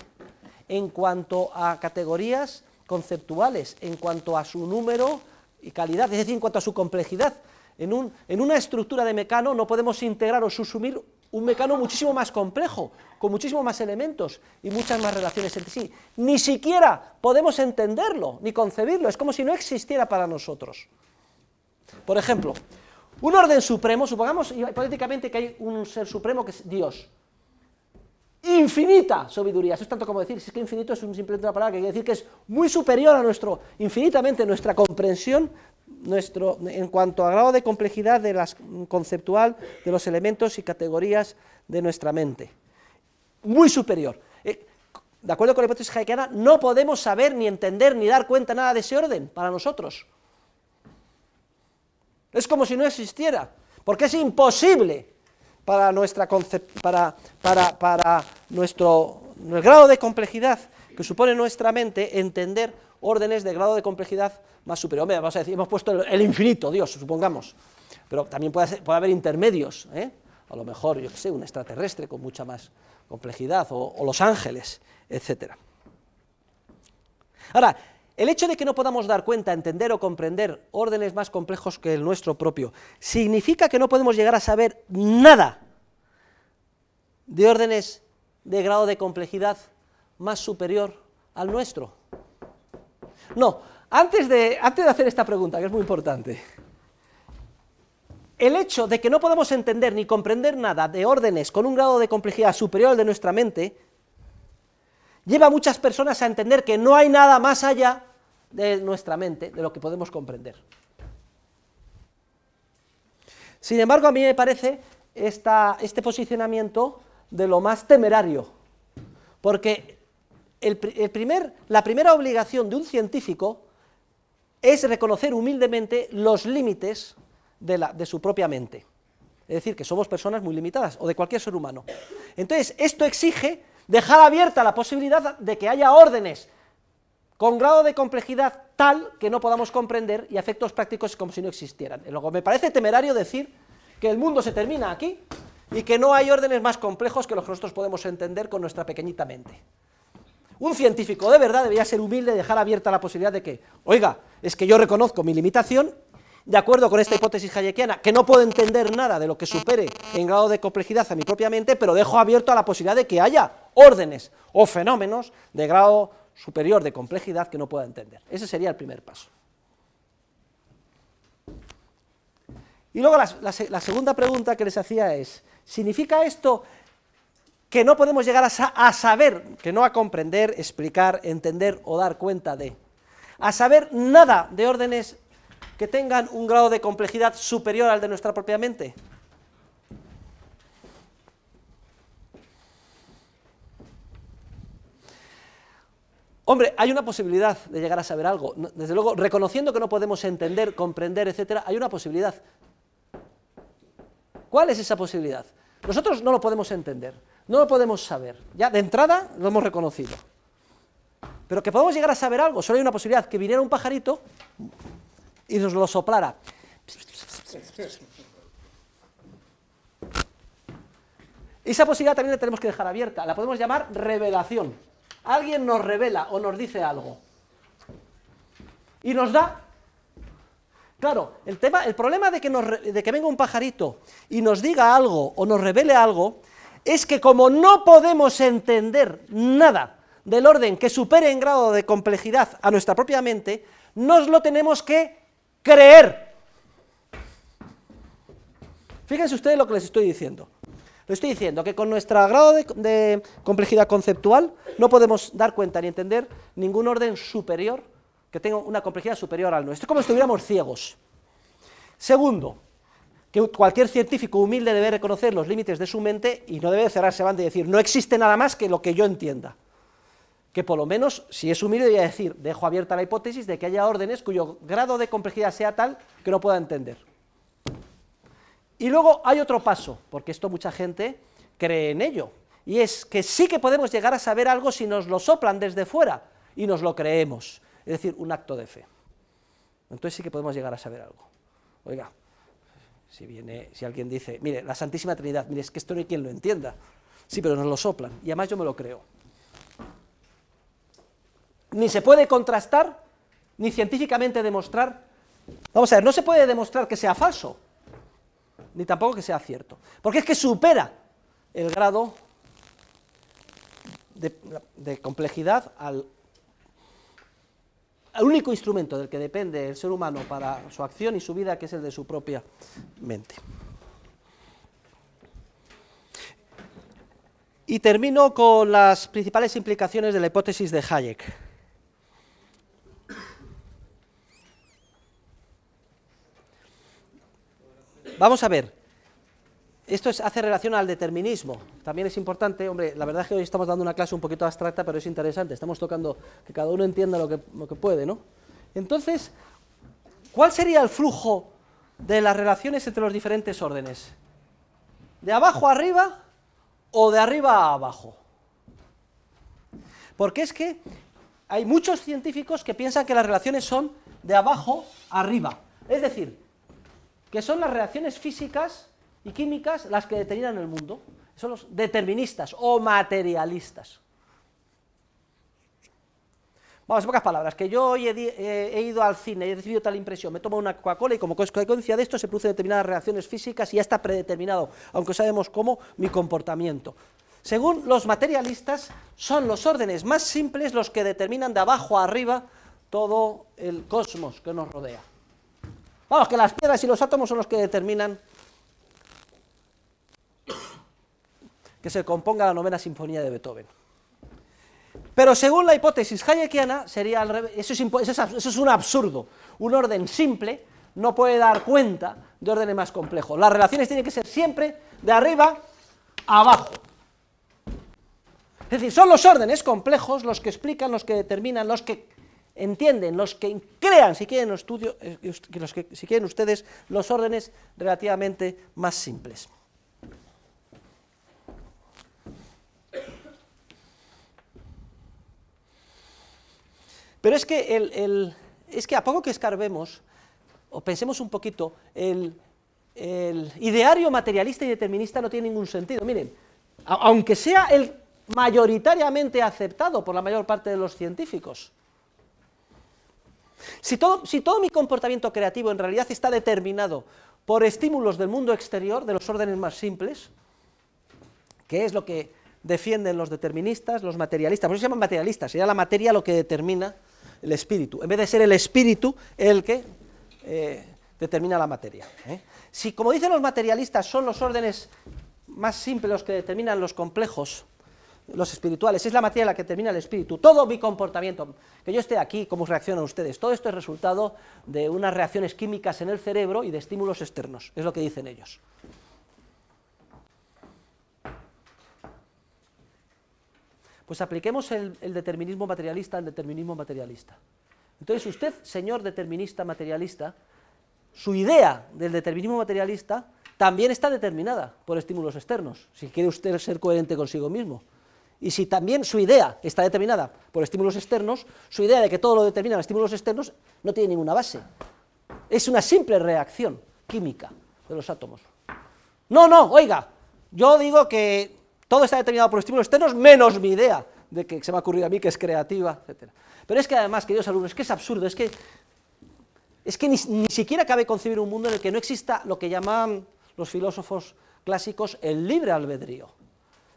en cuanto a categorías conceptuales, en cuanto a su número y calidad, es decir, en cuanto a su complejidad. En, una estructura de mecano no podemos integrar o subsumir un mecano muchísimo más complejo, con muchísimo más elementos y muchas más relaciones entre sí. Ni siquiera podemos entenderlo, ni concebirlo, es como si no existiera para nosotros. Por ejemplo, un orden supremo, supongamos hipotéticamente que hay un ser supremo que es Dios. Infinita sabiduría, eso es tanto como decir, si es que infinito es un simplemente una palabra que quiere decir que es muy superior a nuestro, infinitamente nuestra comprensión en cuanto al grado de complejidad de las, conceptual de los elementos y categorías de nuestra mente. Muy superior. Eh, de acuerdo con la hipótesis hayekiana, no podemos saber ni entender ni dar cuenta nada de ese orden para nosotros. Es como si no existiera, porque es imposible para, nuestra para, para, para nuestro el grado de complejidad que supone nuestra mente entender órdenes de grado de complejidad más superior. vamos a decir, hemos puesto el, infinito, Dios, supongamos, pero también puede, haber intermedios, ¿eh? a lo mejor, yo qué sé, un extraterrestre con mucha más complejidad, o, los ángeles, etc. Ahora, el hecho de que no podamos dar cuenta, entender o comprender órdenes más complejos que el nuestro propio, significa que no podemos llegar a saber nada de órdenes de grado de complejidad más superior al nuestro. No, antes de, antes de hacer esta pregunta, que es muy importante, el hecho de que no podamos entender ni comprender nada de órdenes con un grado de complejidad superior al de nuestra mente, lleva a muchas personas a entender que no hay nada más allá de nuestra mente, de lo que podemos comprender. Sin embargo, a mí me parece este posicionamiento de lo más temerario, porque la primera obligación de un científico es reconocer humildemente los límites de, su propia mente. Es decir, que somos personas muy limitadas, o de cualquier ser humano. Entonces, esto exige dejar abierta la posibilidad de que haya órdenes con grado de complejidad tal que no podamos comprender y efectos prácticos como si no existieran. me parece temerario decir que el mundo se termina aquí y que no hay órdenes más complejos que los que nosotros podemos entender con nuestra pequeñita mente. Un científico de verdad debería ser humilde y dejar abierta la posibilidad de que, oiga, es que yo reconozco mi limitación, de acuerdo con esta hipótesis hayekiana, que no puedo entender nada de lo que supere en grado de complejidad a mi propia mente, pero dejo abierto a la posibilidad de que haya órdenes o fenómenos de grado superior de complejidad que no pueda entender. Ese sería el primer paso. Y luego la, la segunda pregunta que les hacía es, ¿significa esto que no podemos llegar a, saber, que no a comprender, explicar, entender o dar cuenta de, a saber nada de órdenes que tengan un grado de complejidad superior al de nuestra propia mente. Hombre, hay una posibilidad de llegar a saber algo. Desde luego, reconociendo que no podemos entender, comprender, etcétera, hay una posibilidad. ¿Cuál es esa posibilidad? Nosotros no lo podemos entender. No lo podemos saber. Ya de entrada lo hemos reconocido. Pero que podemos llegar a saber algo, solo hay una posibilidad, que viniera un pajarito y nos lo soplara. Esa posibilidad también la tenemos que dejar abierta, la podemos llamar revelación. Alguien nos revela o nos dice algo. Y nos da... Claro, el, tema, el problema de que venga un pajarito y nos diga algo o nos revele algo es que como no podemos entender nada del orden que supere en grado de complejidad a nuestra propia mente, nos lo tenemos que creer. Fíjense ustedes lo que les estoy diciendo. Les estoy diciendo que con nuestro grado de, complejidad conceptual no podemos dar cuenta ni entender ningún orden superior que tenga una complejidad superior al nuestro. Es como si estuviéramos ciegos. Segundo, que cualquier científico humilde debe reconocer los límites de su mente y no debe cerrarse banda y decir, no existe nada más que lo que yo entienda. Que por lo menos, si es humilde, debería decir, dejo abierta la hipótesis de que haya órdenes cuyo grado de complejidad sea tal que no pueda entender. Y luego hay otro paso, porque esto mucha gente cree en ello, y es que sí que podemos llegar a saber algo si nos lo soplan desde fuera y nos lo creemos, es decir, un acto de fe. Entonces sí que podemos llegar a saber algo. Oiga, si, viene, si alguien dice, mire, la Santísima Trinidad, mire, es que esto no hay quien lo entienda. Sí, pero nos lo soplan. Y además yo me lo creo. Ni se puede contrastar, ni científicamente demostrar. Vamos a ver, no se puede demostrar que sea falso, ni tampoco que sea cierto. Porque es que supera el grado de complejidad al el único instrumento del que depende el ser humano para su acción y su vida, que es el de su propia mente. Y termino con las principales implicaciones de la hipótesis de Hayek. Vamos a ver, esto hace relación al determinismo. También es importante, hombre, la verdad es que hoy estamos dando una clase un poquito abstracta, pero es interesante. Estamos tocando que cada uno entienda lo que, puede, ¿no? Entonces, ¿cuál sería el flujo de las relaciones entre los diferentes órdenes? ¿De abajo a arriba o de arriba a abajo? Porque es que hay muchos científicos que piensan que las relaciones son de abajo a arriba. Es decir, que son las relaciones físicas y químicas las que determinan el mundo. Son los deterministas o materialistas. Vamos, en pocas palabras, que yo hoy eh, he, ido al cine y he recibido tal impresión, me tomo una Coca-Cola y como consecuencia de esto se producen determinadas reacciones físicas y ya está predeterminado, aunque sabemos cómo, mi comportamiento. Según los materialistas, son los órdenes más simples los que determinan de abajo a arriba todo el cosmos que nos rodea. Vamos, que las piedras y los átomos son los que determinan que se componga la novena sinfonía de Beethoven. Pero según la hipótesis hayekiana, sería Eso, es un absurdo. Un orden simple no puede dar cuenta de órdenes más complejos. Las relaciones tienen que ser siempre de arriba a abajo. Es decir, son los órdenes complejos los que explican, los que determinan, los que entienden, los que crean, si quieren, eh, los si quieren ustedes, los órdenes relativamente más simples. Pero es que, es que a poco que escarbemos, o pensemos un poquito, el, ideario materialista y determinista no tiene ningún sentido. Miren, aunque sea el mayoritariamente aceptado por la mayor parte de los científicos, si todo, si todo mi comportamiento creativo en realidad está determinado por estímulos del mundo exterior, de los órdenes más simples, que es lo que defienden los deterministas, los materialistas, por eso se llaman materialistas, sería la materia lo que determina el espíritu. En vez de ser el espíritu el que eh, determina la materia. ¿eh? Si, como dicen los materialistas, son los órdenes más simples los que determinan los complejos, los espirituales, es la materia la que determina el espíritu. Todo mi comportamiento, que yo esté aquí, cómo reaccionan ustedes, todo esto es resultado de unas reacciones químicas en el cerebro y de estímulos externos, es lo que dicen ellos. Pues apliquemos el, determinismo materialista al determinismo materialista. Entonces usted, señor determinista materialista, su idea del determinismo materialista también está determinada por estímulos externos, si quiere usted ser coherente consigo mismo. Y si también su idea está determinada por estímulos externos, su idea de que todo lo determinan estímulos externos no tiene ninguna base. Es una simple reacción química de los átomos. No, no, oiga, yo digo que todo está determinado por estímulos externos menos mi idea de que se me ha ocurrido a mí que es creativa, etc. Pero es que además, queridos alumnos, es que es absurdo, es que, es que ni, siquiera cabe concebir un mundo en el que no exista lo que llaman los filósofos clásicos el libre albedrío.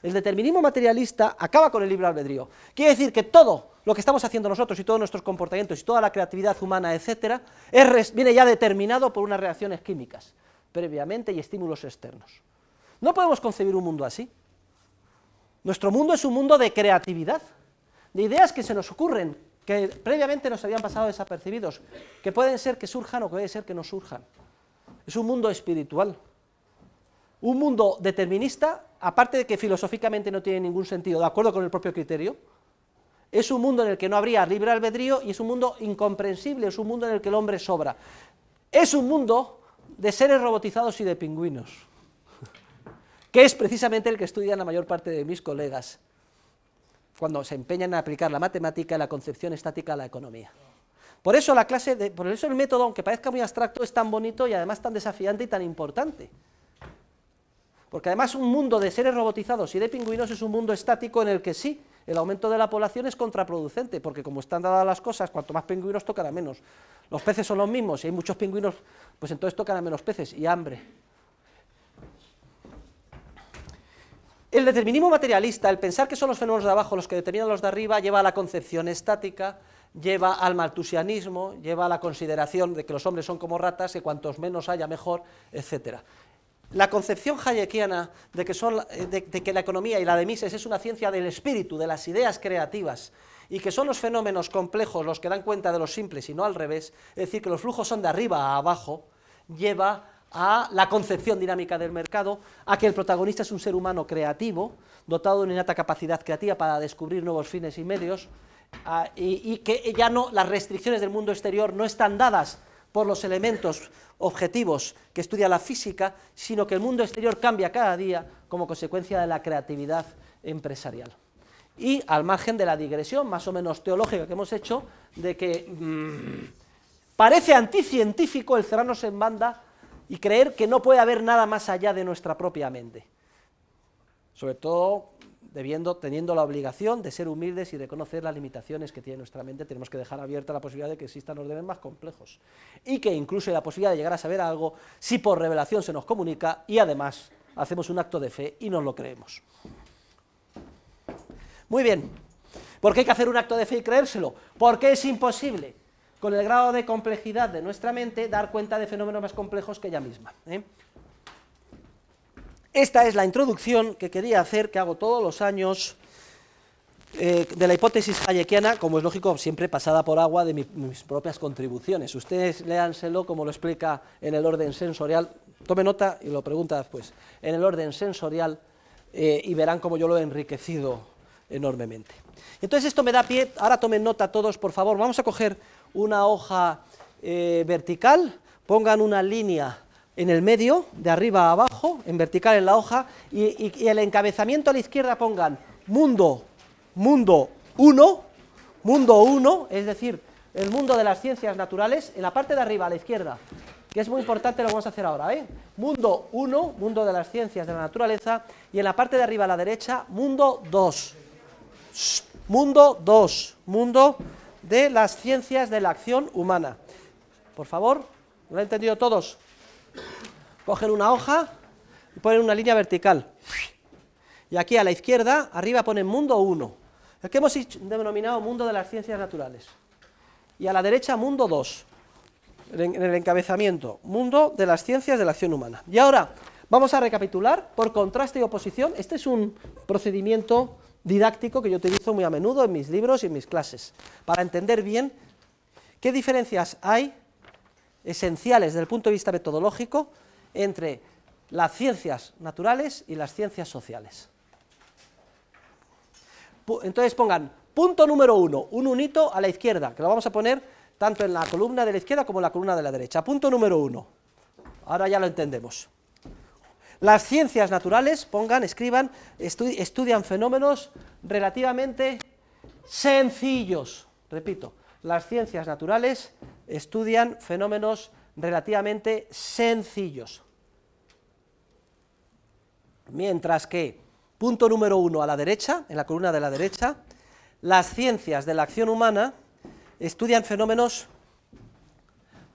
El determinismo materialista acaba con el libre albedrío. Quiere decir que todo lo que estamos haciendo nosotros y todos nuestros comportamientos y toda la creatividad humana, etcétera, viene ya determinado por unas reacciones químicas, previamente y estímulos externos. No podemos concebir un mundo así. Nuestro mundo es un mundo de creatividad, de ideas que se nos ocurren, que previamente nos habían pasado desapercibidos, que pueden ser que surjan o que puede ser que no surjan. Es un mundo espiritual, un mundo determinista, aparte de que filosóficamente no tiene ningún sentido, de acuerdo con el propio criterio, es un mundo en el que no habría libre albedrío y es un mundo incomprensible, es un mundo en el que el hombre sobra. Es un mundo de seres robotizados y de pingüinos que es precisamente el que estudian la mayor parte de mis colegas cuando se empeñan en aplicar la matemática y la concepción estática a la economía. Por eso la clase, por eso el método, aunque parezca muy abstracto, es tan bonito y además tan desafiante y tan importante. Porque además un mundo de seres robotizados y de pingüinos es un mundo estático en el que sí, el aumento de la población es contraproducente, porque como están dadas las cosas, cuanto más pingüinos a menos. Los peces son los mismos, y hay muchos pingüinos, pues entonces a menos peces y hambre. El determinismo materialista, el pensar que son los fenómenos de abajo los que determinan los de arriba, lleva a la concepción estática, lleva al maltusianismo, lleva a la consideración de que los hombres son como ratas, que cuantos menos haya mejor, etc. La concepción hayekiana de que, son, eh, de, que la economía y la de Mises es una ciencia del espíritu, de las ideas creativas, y que son los fenómenos complejos los que dan cuenta de los simples y no al revés, es decir, que los flujos son de arriba a abajo, lleva a la concepción dinámica del mercado, a que el protagonista es un ser humano creativo, dotado de una innata capacidad creativa para descubrir nuevos fines y medios, ah, y, que ya no las restricciones del mundo exterior no están dadas por los elementos objetivos que estudia la física, sino que el mundo exterior cambia cada día como consecuencia de la creatividad empresarial. Y al margen de la digresión más o menos teológica que hemos hecho, de que mm, parece anticientífico el cerrarnos en banda y creer que no puede haber nada más allá de nuestra propia mente. Sobre todo debiendo, teniendo la obligación de ser humildes y reconocer las limitaciones que tiene nuestra mente, tenemos que dejar abierta la posibilidad de que existan órdenes más complejos y que incluso la posibilidad de llegar a saber algo si por revelación se nos comunica y además hacemos un acto de fe y nos lo creemos. Muy bien, ¿por qué hay que hacer un acto de fe y creérselo? Porque es imposible con el grado de complejidad de nuestra mente, dar cuenta de fenómenos más complejos que ella misma. ¿eh? Esta es la introducción que quería hacer, que hago todos los años, eh, de la hipótesis hayekiana, como es lógico, siempre pasada por agua de mis propias contribuciones. Ustedes léanselo como lo explica en el orden sensorial, tome nota y lo pregunta después, en el orden sensorial eh, y verán cómo yo lo he enriquecido enormemente. Entonces esto me da pie, ahora tomen nota todos, por favor, vamos a coger una hoja eh, vertical, pongan una línea en el medio, de arriba a abajo, en vertical en la hoja, y, y, el encabezamiento a la izquierda pongan mundo, mundo 1, mundo 1, es decir, el mundo de las ciencias naturales, en la parte de arriba, a la izquierda, que es muy importante, lo vamos a hacer ahora, ¿eh? Mundo 1, mundo de las ciencias de la naturaleza, y en la parte de arriba, a la derecha, mundo 2, mundo 2, mundo de las ciencias de la acción humana. Por favor, ¿lo han entendido todos? Cogen una hoja y ponen una línea vertical. Y aquí a la izquierda, arriba ponen mundo 1, el que hemos denominado mundo de las ciencias naturales. Y a la derecha, mundo 2, en el encabezamiento, mundo de las ciencias de la acción humana. Y ahora, vamos a recapitular por contraste y oposición. Este es un procedimiento didáctico que yo utilizo muy a menudo en mis libros y en mis clases, para entender bien qué diferencias hay esenciales desde el punto de vista metodológico entre las ciencias naturales y las ciencias sociales. Entonces pongan punto número uno, un unito a la izquierda, que lo vamos a poner tanto en la columna de la izquierda como en la columna de la derecha. Punto número uno. Ahora ya lo entendemos. Las ciencias naturales, pongan, escriban, estudian fenómenos relativamente sencillos. Repito, las ciencias naturales estudian fenómenos relativamente sencillos. Mientras que, punto número uno a la derecha, en la columna de la derecha, las ciencias de la acción humana estudian fenómenos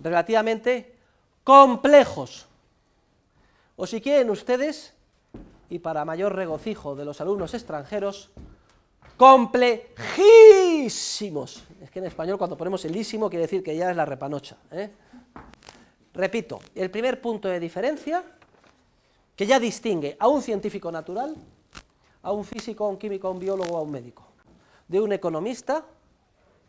relativamente complejos o si quieren ustedes, y para mayor regocijo de los alumnos extranjeros, complejísimos. Es que en español cuando ponemos elísimo quiere decir que ya es la repanocha. ¿eh? Repito, el primer punto de diferencia que ya distingue a un científico natural, a un físico, a un químico, a un biólogo, a un médico, de un economista,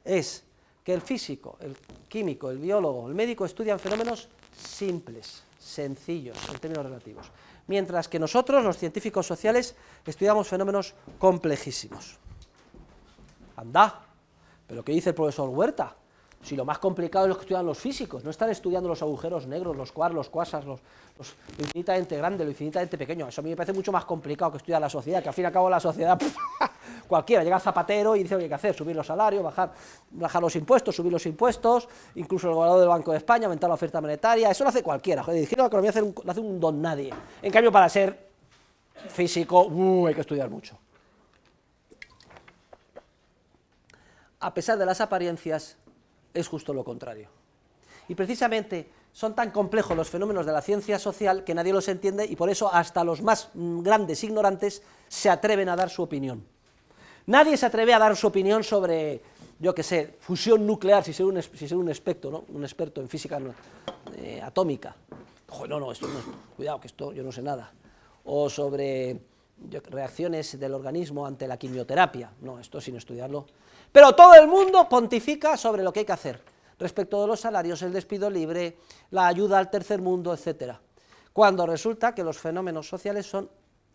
es que el físico, el químico, el biólogo, el médico estudian fenómenos simples sencillos en términos relativos. Mientras que nosotros, los científicos sociales, estudiamos fenómenos complejísimos. Anda, pero ¿qué dice el profesor Huerta? Si lo más complicado es lo que estudian los físicos, no están estudiando los agujeros negros, los cuar, los cuasas, los, lo infinitamente grande, lo infinitamente pequeño. Eso a mí me parece mucho más complicado que estudiar la sociedad, que al fin y al cabo la sociedad, cualquiera, llega Zapatero y dice lo que hay que hacer, subir los salarios, bajar, bajar los impuestos, subir los impuestos, incluso el gobernador del Banco de España, aumentar la oferta monetaria, eso lo hace cualquiera, Dijeron la economía un, lo hace un don nadie. En cambio, para ser físico, uh, hay que estudiar mucho. A pesar de las apariencias, es justo lo contrario. Y precisamente son tan complejos los fenómenos de la ciencia social que nadie los entiende y por eso hasta los más mm, grandes ignorantes se atreven a dar su opinión. Nadie se atreve a dar su opinión sobre, yo qué sé, fusión nuclear, si ser un, si ser un, experto, ¿no? un experto en física eh, atómica. no, no, esto no, cuidado, que esto yo no sé nada. O sobre reacciones del organismo ante la quimioterapia. No, esto sin estudiarlo. Pero todo el mundo pontifica sobre lo que hay que hacer respecto de los salarios, el despido libre, la ayuda al tercer mundo, etc. Cuando resulta que los fenómenos sociales son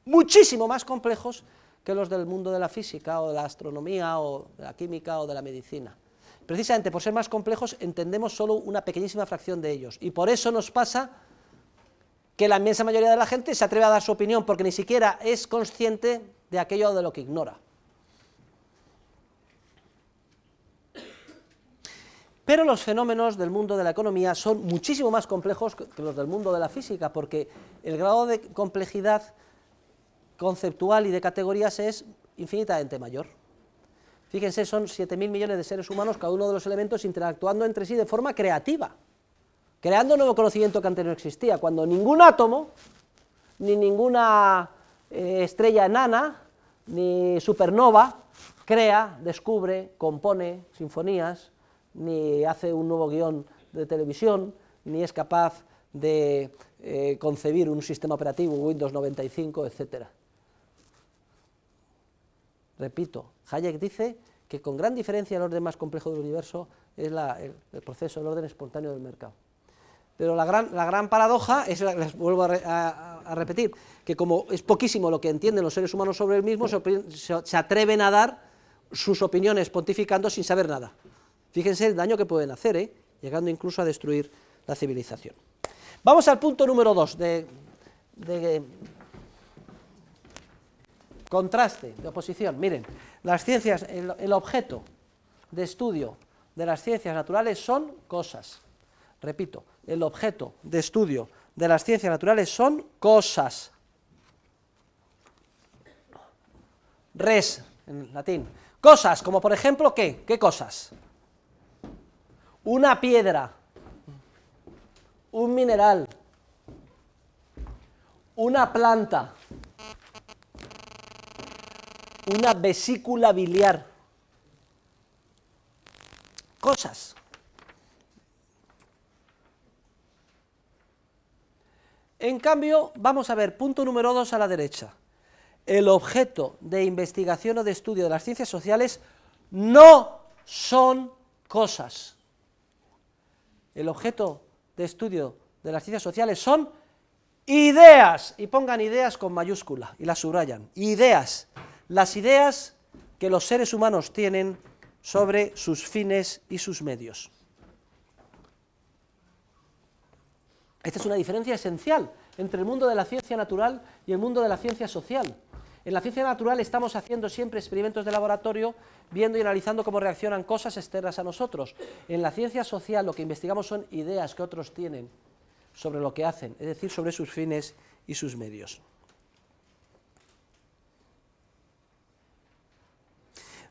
muchísimo más complejos que los del mundo de la física o de la astronomía o de la química o de la medicina. Precisamente por ser más complejos entendemos solo una pequeñísima fracción de ellos y por eso nos pasa que la inmensa mayoría de la gente se atreve a dar su opinión porque ni siquiera es consciente de aquello de lo que ignora. Pero los fenómenos del mundo de la economía son muchísimo más complejos que los del mundo de la física, porque el grado de complejidad conceptual y de categorías es infinitamente mayor. Fíjense, son 7.000 millones de seres humanos, cada uno de los elementos interactuando entre sí de forma creativa, creando nuevo conocimiento que antes no existía, cuando ningún átomo, ni ninguna eh, estrella enana, ni supernova, crea, descubre, compone sinfonías, ni hace un nuevo guión de televisión, ni es capaz de eh, concebir un sistema operativo, Windows 95, etc. Repito, Hayek dice que con gran diferencia el orden más complejo del universo es el, proceso, el orden espontáneo del mercado. Pero la gran, paradoja, es, les vuelvo a, repetir, que como es poquísimo lo que entienden los seres humanos sobre el mismo, se atreven a dar sus opiniones pontificando sin saber nada. Fíjense el daño que pueden hacer, ¿eh? llegando incluso a destruir la civilización. Vamos al punto número dos de, eh, contraste, de oposición. Miren, las ciencias, el, el objeto de estudio de las ciencias naturales son cosas. Repito, el objeto de estudio de las ciencias naturales son cosas. Res, en latín. Cosas, como por ejemplo, ¿qué? ¿Qué cosas? una piedra, un mineral, una planta, una vesícula biliar, cosas. En cambio, vamos a ver punto número dos a la derecha. El objeto de investigación o de estudio de las ciencias sociales no son cosas el objeto de estudio de las ciencias sociales son ideas, y pongan ideas con mayúscula, y las subrayan, ideas, las ideas que los seres humanos tienen sobre sus fines y sus medios. Esta es una diferencia esencial entre el mundo de la ciencia natural y el mundo de la ciencia social. En la ciencia natural estamos haciendo siempre experimentos de laboratorio, viendo y analizando cómo reaccionan cosas externas a nosotros. En la ciencia social lo que investigamos son ideas que otros tienen sobre lo que hacen, es decir, sobre sus fines y sus medios.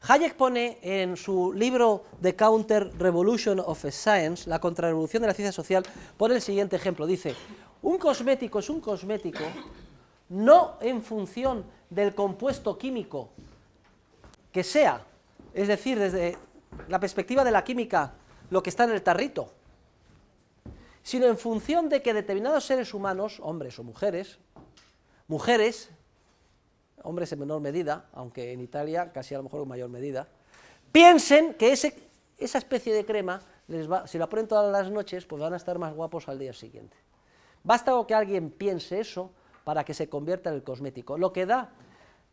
Hayek pone en su libro The Counter Revolution of Science, la contrarrevolución de la ciencia social, pone el siguiente ejemplo. Dice, un cosmético es un cosmético no en función del compuesto químico que sea, es decir, desde la perspectiva de la química, lo que está en el tarrito, sino en función de que determinados seres humanos, hombres o mujeres, mujeres, hombres en menor medida, aunque en Italia casi a lo mejor en mayor medida, piensen que esa especie de crema, les va, si la ponen todas las noches, pues van a estar más guapos al día siguiente. Basta con que alguien piense eso para que se convierta en el cosmético. Lo que da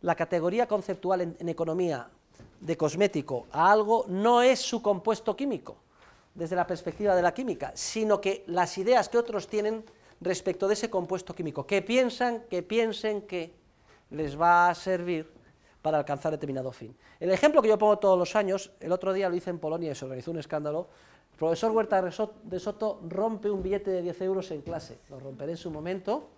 la categoría conceptual en, economía de cosmético a algo no es su compuesto químico, desde la perspectiva de la química, sino que las ideas que otros tienen respecto de ese compuesto químico, que piensan que piensen que les va a servir para alcanzar determinado fin. El ejemplo que yo pongo todos los años, el otro día lo hice en Polonia y se organizó un escándalo, el profesor Huerta de Soto rompe un billete de 10 euros en clase, lo romperé en su momento,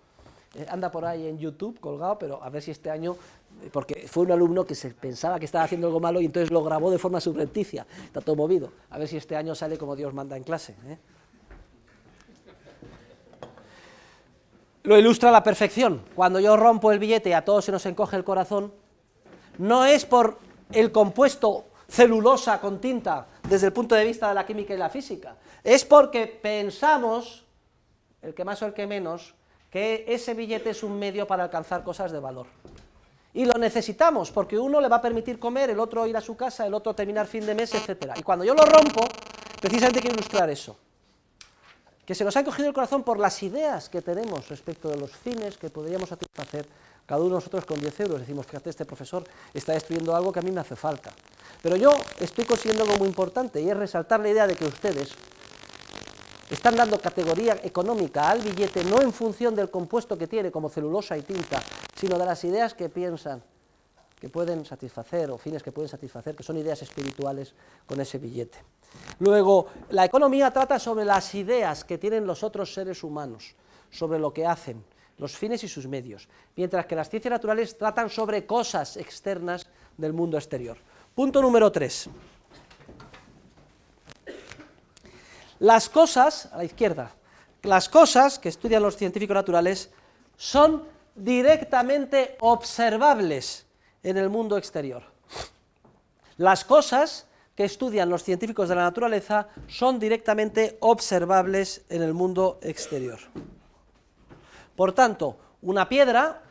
eh, anda por ahí en YouTube colgado, pero a ver si este año, eh, porque fue un alumno que se pensaba que estaba haciendo algo malo y entonces lo grabó de forma subrepticia, está todo movido, a ver si este año sale como Dios manda en clase. ¿eh? Lo ilustra a la perfección, cuando yo rompo el billete y a todos se nos encoge el corazón, no es por el compuesto celulosa con tinta desde el punto de vista de la química y la física, es porque pensamos, el que más o el que menos, que ese billete es un medio para alcanzar cosas de valor. Y lo necesitamos, porque uno le va a permitir comer, el otro ir a su casa, el otro terminar fin de mes, etc. Y cuando yo lo rompo, precisamente quiero ilustrar eso. Que se nos ha cogido el corazón por las ideas que tenemos respecto de los fines que podríamos satisfacer cada uno de nosotros con 10 euros. Decimos, fíjate, este profesor está destruyendo algo que a mí me hace falta. Pero yo estoy consiguiendo algo muy importante y es resaltar la idea de que ustedes están dando categoría económica al billete no en función del compuesto que tiene como celulosa y tinta, sino de las ideas que piensan que pueden satisfacer o fines que pueden satisfacer, que son ideas espirituales con ese billete. Luego, la economía trata sobre las ideas que tienen los otros seres humanos, sobre lo que hacen, los fines y sus medios, mientras que las ciencias naturales tratan sobre cosas externas del mundo exterior. Punto número 3. Las cosas, a la izquierda, las cosas que estudian los científicos naturales son directamente observables en el mundo exterior. Las cosas que estudian los científicos de la naturaleza son directamente observables en el mundo exterior. Por tanto, una piedra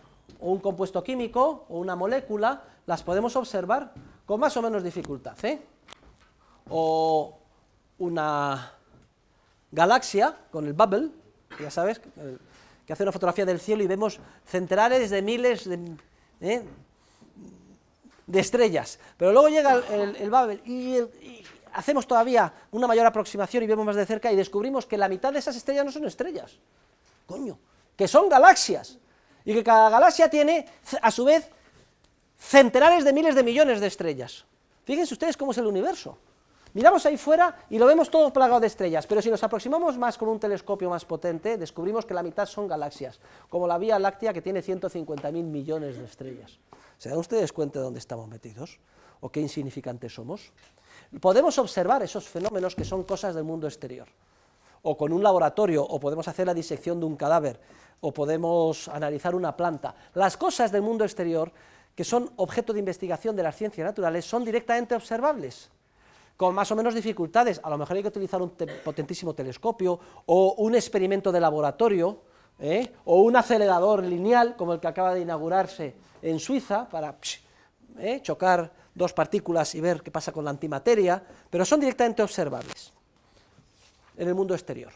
o un compuesto químico o una molécula las podemos observar con más o menos dificultad. ¿eh? O una galaxia, con el bubble, ya sabes, que hace una fotografía del cielo y vemos centenares de miles de, ¿eh? estrellas. Pero luego llega el, bubble y, hacemos todavía una mayor aproximación y vemos más de cerca y descubrimos que la mitad de esas estrellas no son estrellas, coño, que son galaxias. Y que cada galaxia tiene, a su vez, centenares de miles de millones de estrellas. Fíjense ustedes cómo es el universo. Miramos ahí fuera y lo vemos todo plagado de estrellas, pero si nos aproximamos más con un telescopio más potente, descubrimos que la mitad son galaxias, como la Vía Láctea que tiene 150.000 millones de estrellas. ¿Se dan ustedes cuenta de dónde estamos metidos? ¿O qué insignificantes somos? Podemos observar esos fenómenos que son cosas del mundo exterior o con un laboratorio, o podemos hacer la disección de un cadáver, o podemos analizar una planta. Las cosas del mundo exterior, que son objeto de investigación de las ciencias naturales, son directamente observables con más o menos dificultades. A lo mejor hay que utilizar un potentísimo telescopio o un experimento de laboratorio ¿eh? o un acelerador lineal como el que acaba de inaugurarse en Suiza para ¿eh? chocar dos partículas y ver qué pasa con la antimateria, pero son directamente observables en el mundo exterior.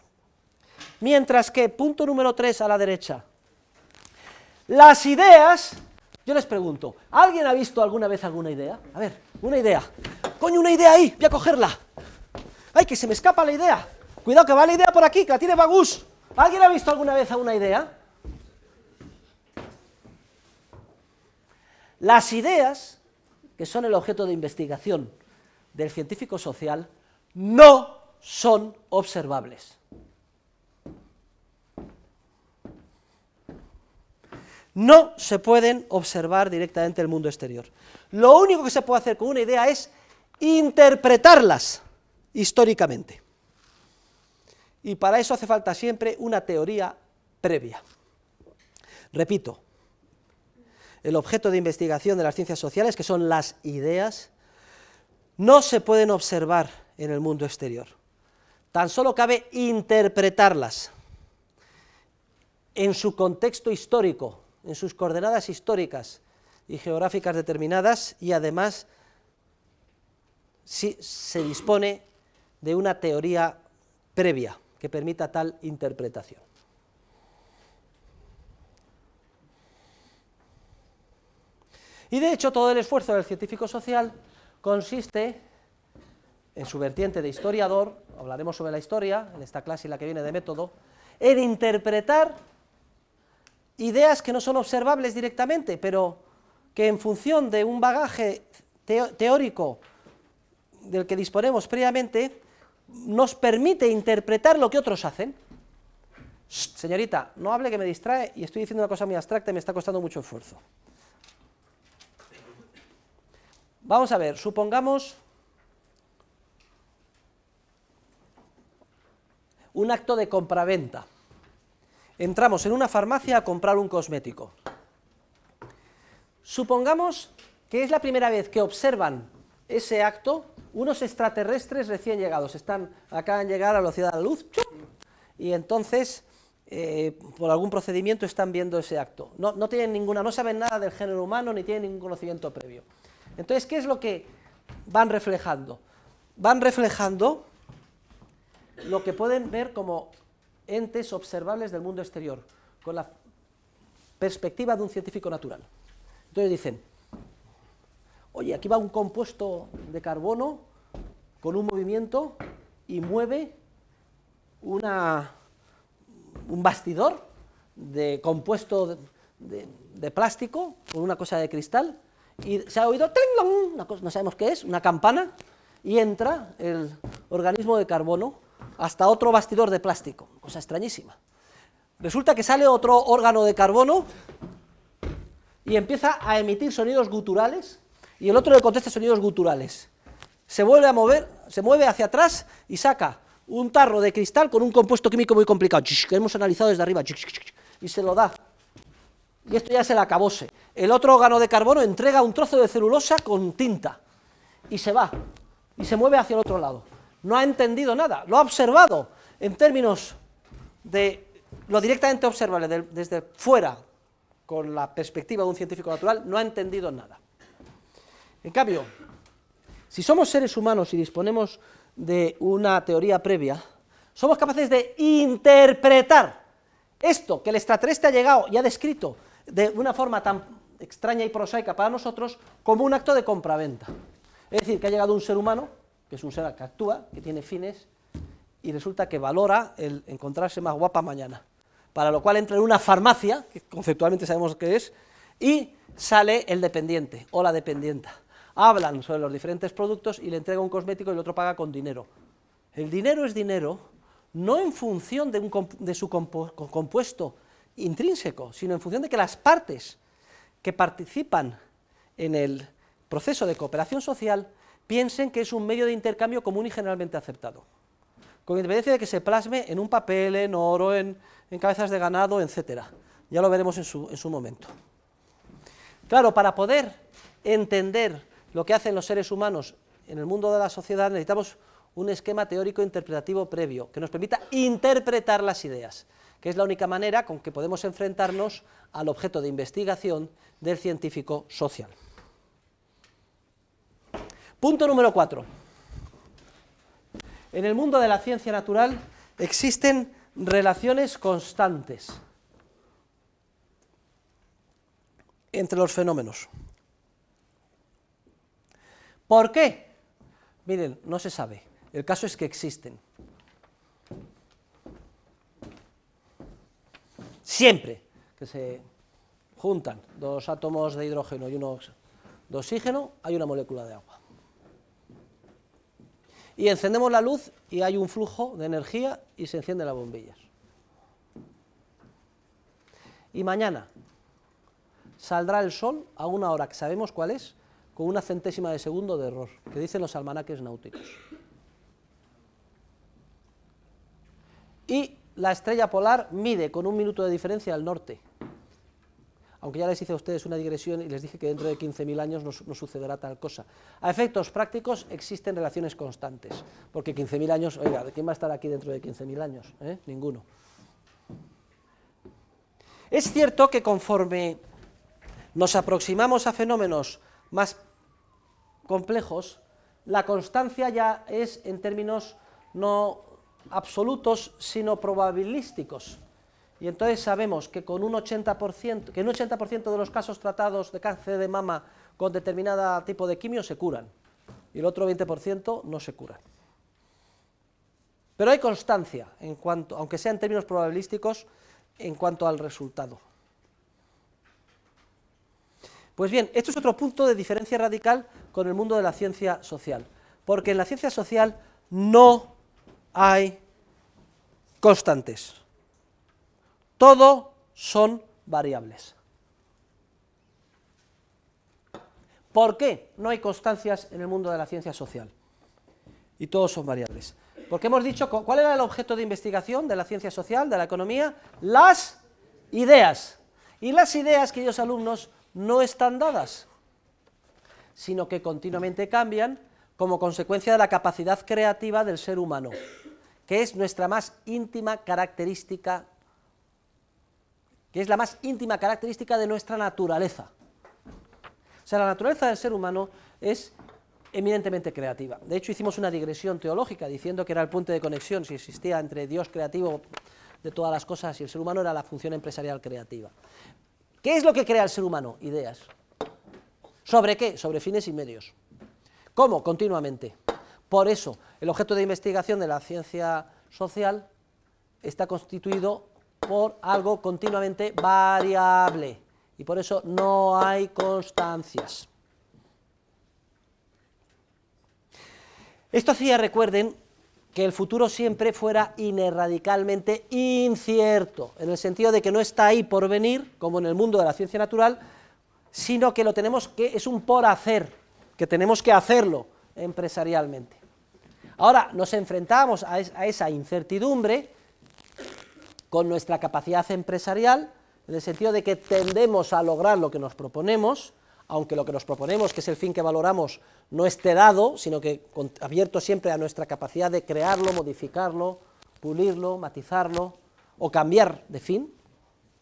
Mientras que, punto número 3 a la derecha, las ideas, yo les pregunto, ¿alguien ha visto alguna vez alguna idea? A ver, una idea. Coño, una idea ahí, voy a cogerla. Ay, que se me escapa la idea. Cuidado, que va la idea por aquí, que la tiene bagús. ¿Alguien ha visto alguna vez a una idea? Las ideas, que son el objeto de investigación del científico social, no son observables. No se pueden observar directamente el mundo exterior. Lo único que se puede hacer con una idea es interpretarlas históricamente. Y para eso hace falta siempre una teoría previa. Repito, el objeto de investigación de las ciencias sociales, que son las ideas, no se pueden observar en el mundo exterior. Tan solo cabe interpretarlas en su contexto histórico, en sus coordenadas históricas y geográficas determinadas y además si se dispone de una teoría previa que permita tal interpretación. Y de hecho todo el esfuerzo del científico social consiste en su vertiente de historiador, hablaremos sobre la historia en esta clase y la que viene de método, en interpretar ideas que no son observables directamente, pero que en función de un bagaje teórico del que disponemos previamente nos permite interpretar lo que otros hacen. señorita, no hable que me distrae y estoy diciendo una cosa muy abstracta y me está costando mucho esfuerzo. Vamos a ver, supongamos un acto de compraventa. Entramos en una farmacia a comprar un cosmético. Supongamos que es la primera vez que observan ese acto unos extraterrestres recién llegados, están, acaban de llegar a la velocidad de la luz, y entonces, eh, por algún procedimiento, están viendo ese acto. No, no, tienen ninguna, no saben nada del género humano, ni tienen ningún conocimiento previo. Entonces, ¿qué es lo que van reflejando? Van reflejando lo que pueden ver como entes observables del mundo exterior, con la perspectiva de un científico natural. Entonces dicen, oye, aquí va un compuesto de carbono con un movimiento y mueve un bastidor de compuesto de, plástico con una cosa de cristal y se ha oído una cosa, no sabemos qué es, una campana y entra el organismo de carbono hasta otro bastidor de plástico, cosa extrañísima. Resulta que sale otro órgano de carbono y empieza a emitir sonidos guturales y el otro le contesta sonidos guturales. Se vuelve a mover, se mueve hacia atrás y saca un tarro de cristal con un compuesto químico muy complicado, que hemos analizado desde arriba, y se lo da. Y esto ya se le acabose. El otro órgano de carbono entrega un trozo de celulosa con tinta y se va, y se mueve hacia el otro lado. No ha entendido nada, lo ha observado en términos de lo directamente observable desde fuera, con la perspectiva de un científico natural, no ha entendido nada. En cambio, si somos seres humanos y disponemos de una teoría previa, somos capaces de interpretar esto que el extraterrestre ha llegado y ha descrito de una forma tan extraña y prosaica para nosotros como un acto de compraventa. Es decir, que ha llegado un ser humano, que es un ser que actúa, que tiene fines, y resulta que valora el encontrarse más guapa mañana. Para lo cual entra en una farmacia, que conceptualmente sabemos qué es, y sale el dependiente o la dependienta hablan sobre los diferentes productos y le entrega un cosmético y el otro paga con dinero. El dinero es dinero no en función de, su compuesto intrínseco, sino en función de que las partes que participan en el proceso de cooperación social piensen que es un medio de intercambio común y generalmente aceptado, con independencia de que se plasme en un papel, en oro, en, cabezas de ganado, etc. Ya lo veremos en su, en su momento. Claro, para poder entender lo que hacen los seres humanos en el mundo de la sociedad, necesitamos un esquema teórico interpretativo previo que nos permita interpretar las ideas, que es la única manera con que podemos enfrentarnos al objeto de investigación del científico social. Punto número 4. En el mundo de la ciencia natural existen relaciones constantes entre los fenómenos. ¿Por qué? Miren, no se sabe. El caso es que existen. Siempre que se juntan dos átomos de hidrógeno y uno de oxígeno, hay una molécula de agua. Y encendemos la luz y hay un flujo de energía y se encienden las bombillas. Y mañana saldrá el sol a una hora que sabemos cuál es, con una centésima de segundo de error, que dicen los almanaques náuticos. Y la estrella polar mide con un minuto de diferencia al norte. Aunque ya les hice a ustedes una digresión y les dije que dentro de 15.000 años no, sucederá tal cosa. A efectos prácticos existen relaciones constantes, porque 15.000 años, oiga, ¿quién va a estar aquí dentro de 15.000 años? ¿Eh? Ninguno. Es cierto que conforme nos aproximamos a fenómenos más complejos, la constancia ya es en términos no absolutos, sino probabilísticos. Y entonces sabemos que con un 80%, que en un 80% de los casos tratados de cáncer de mama con determinado tipo de quimio se curan. Y el otro 20% no se curan. Pero hay constancia, en cuanto, aunque sea en términos probabilísticos, en cuanto al resultado. Pues bien, esto es otro punto de diferencia radical con el mundo de la ciencia social, porque en la ciencia social no hay constantes. Todo son variables. ¿Por qué no hay constancias en el mundo de la ciencia social? Y todos son variables. Porque hemos dicho, ¿cuál era el objeto de investigación de la ciencia social, de la economía? Las ideas. Y las ideas, que ellos alumnos, no están dadas, sino que continuamente cambian como consecuencia de la capacidad creativa del ser humano, que es nuestra más íntima característica, que es la más íntima característica de nuestra naturaleza. O sea, la naturaleza del ser humano es eminentemente creativa. De hecho, hicimos una digresión teológica diciendo que era el punto de conexión, si existía entre Dios creativo de todas las cosas y el ser humano, era la función empresarial creativa. ¿Qué es lo que crea el ser humano? Ideas. ¿Sobre qué? Sobre fines y medios. ¿Cómo? Continuamente. Por eso, el objeto de investigación de la ciencia social está constituido por algo continuamente variable y por eso no hay constancias. Esto hacía, recuerden, que el futuro siempre fuera inerradicalmente incierto, en el sentido de que no está ahí por venir, como en el mundo de la ciencia natural, sino que lo tenemos que es un por hacer, que tenemos que hacerlo empresarialmente. Ahora nos enfrentamos a esa incertidumbre con nuestra capacidad empresarial, en el sentido de que tendemos a lograr lo que nos proponemos, aunque lo que nos proponemos, que es el fin que valoramos, no esté dado, sino que abierto siempre a nuestra capacidad de crearlo, modificarlo, pulirlo, matizarlo o cambiar de fin.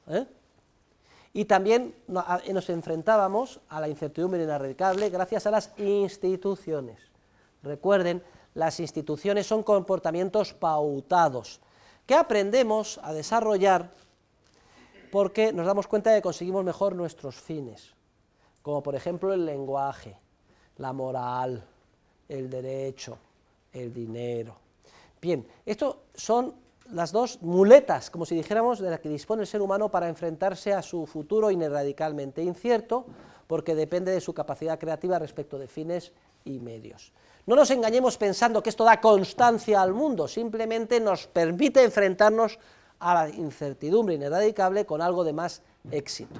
¿eh? Y también nos enfrentábamos a la incertidumbre inarredicable gracias a las instituciones. Recuerden, las instituciones son comportamientos pautados que aprendemos a desarrollar porque nos damos cuenta de que conseguimos mejor nuestros fines como por ejemplo el lenguaje, la moral, el derecho, el dinero. Bien, esto son las dos muletas, como si dijéramos, de las que dispone el ser humano para enfrentarse a su futuro inerradicalmente incierto, porque depende de su capacidad creativa respecto de fines y medios. No nos engañemos pensando que esto da constancia al mundo, simplemente nos permite enfrentarnos a la incertidumbre ineradicable con algo de más éxito.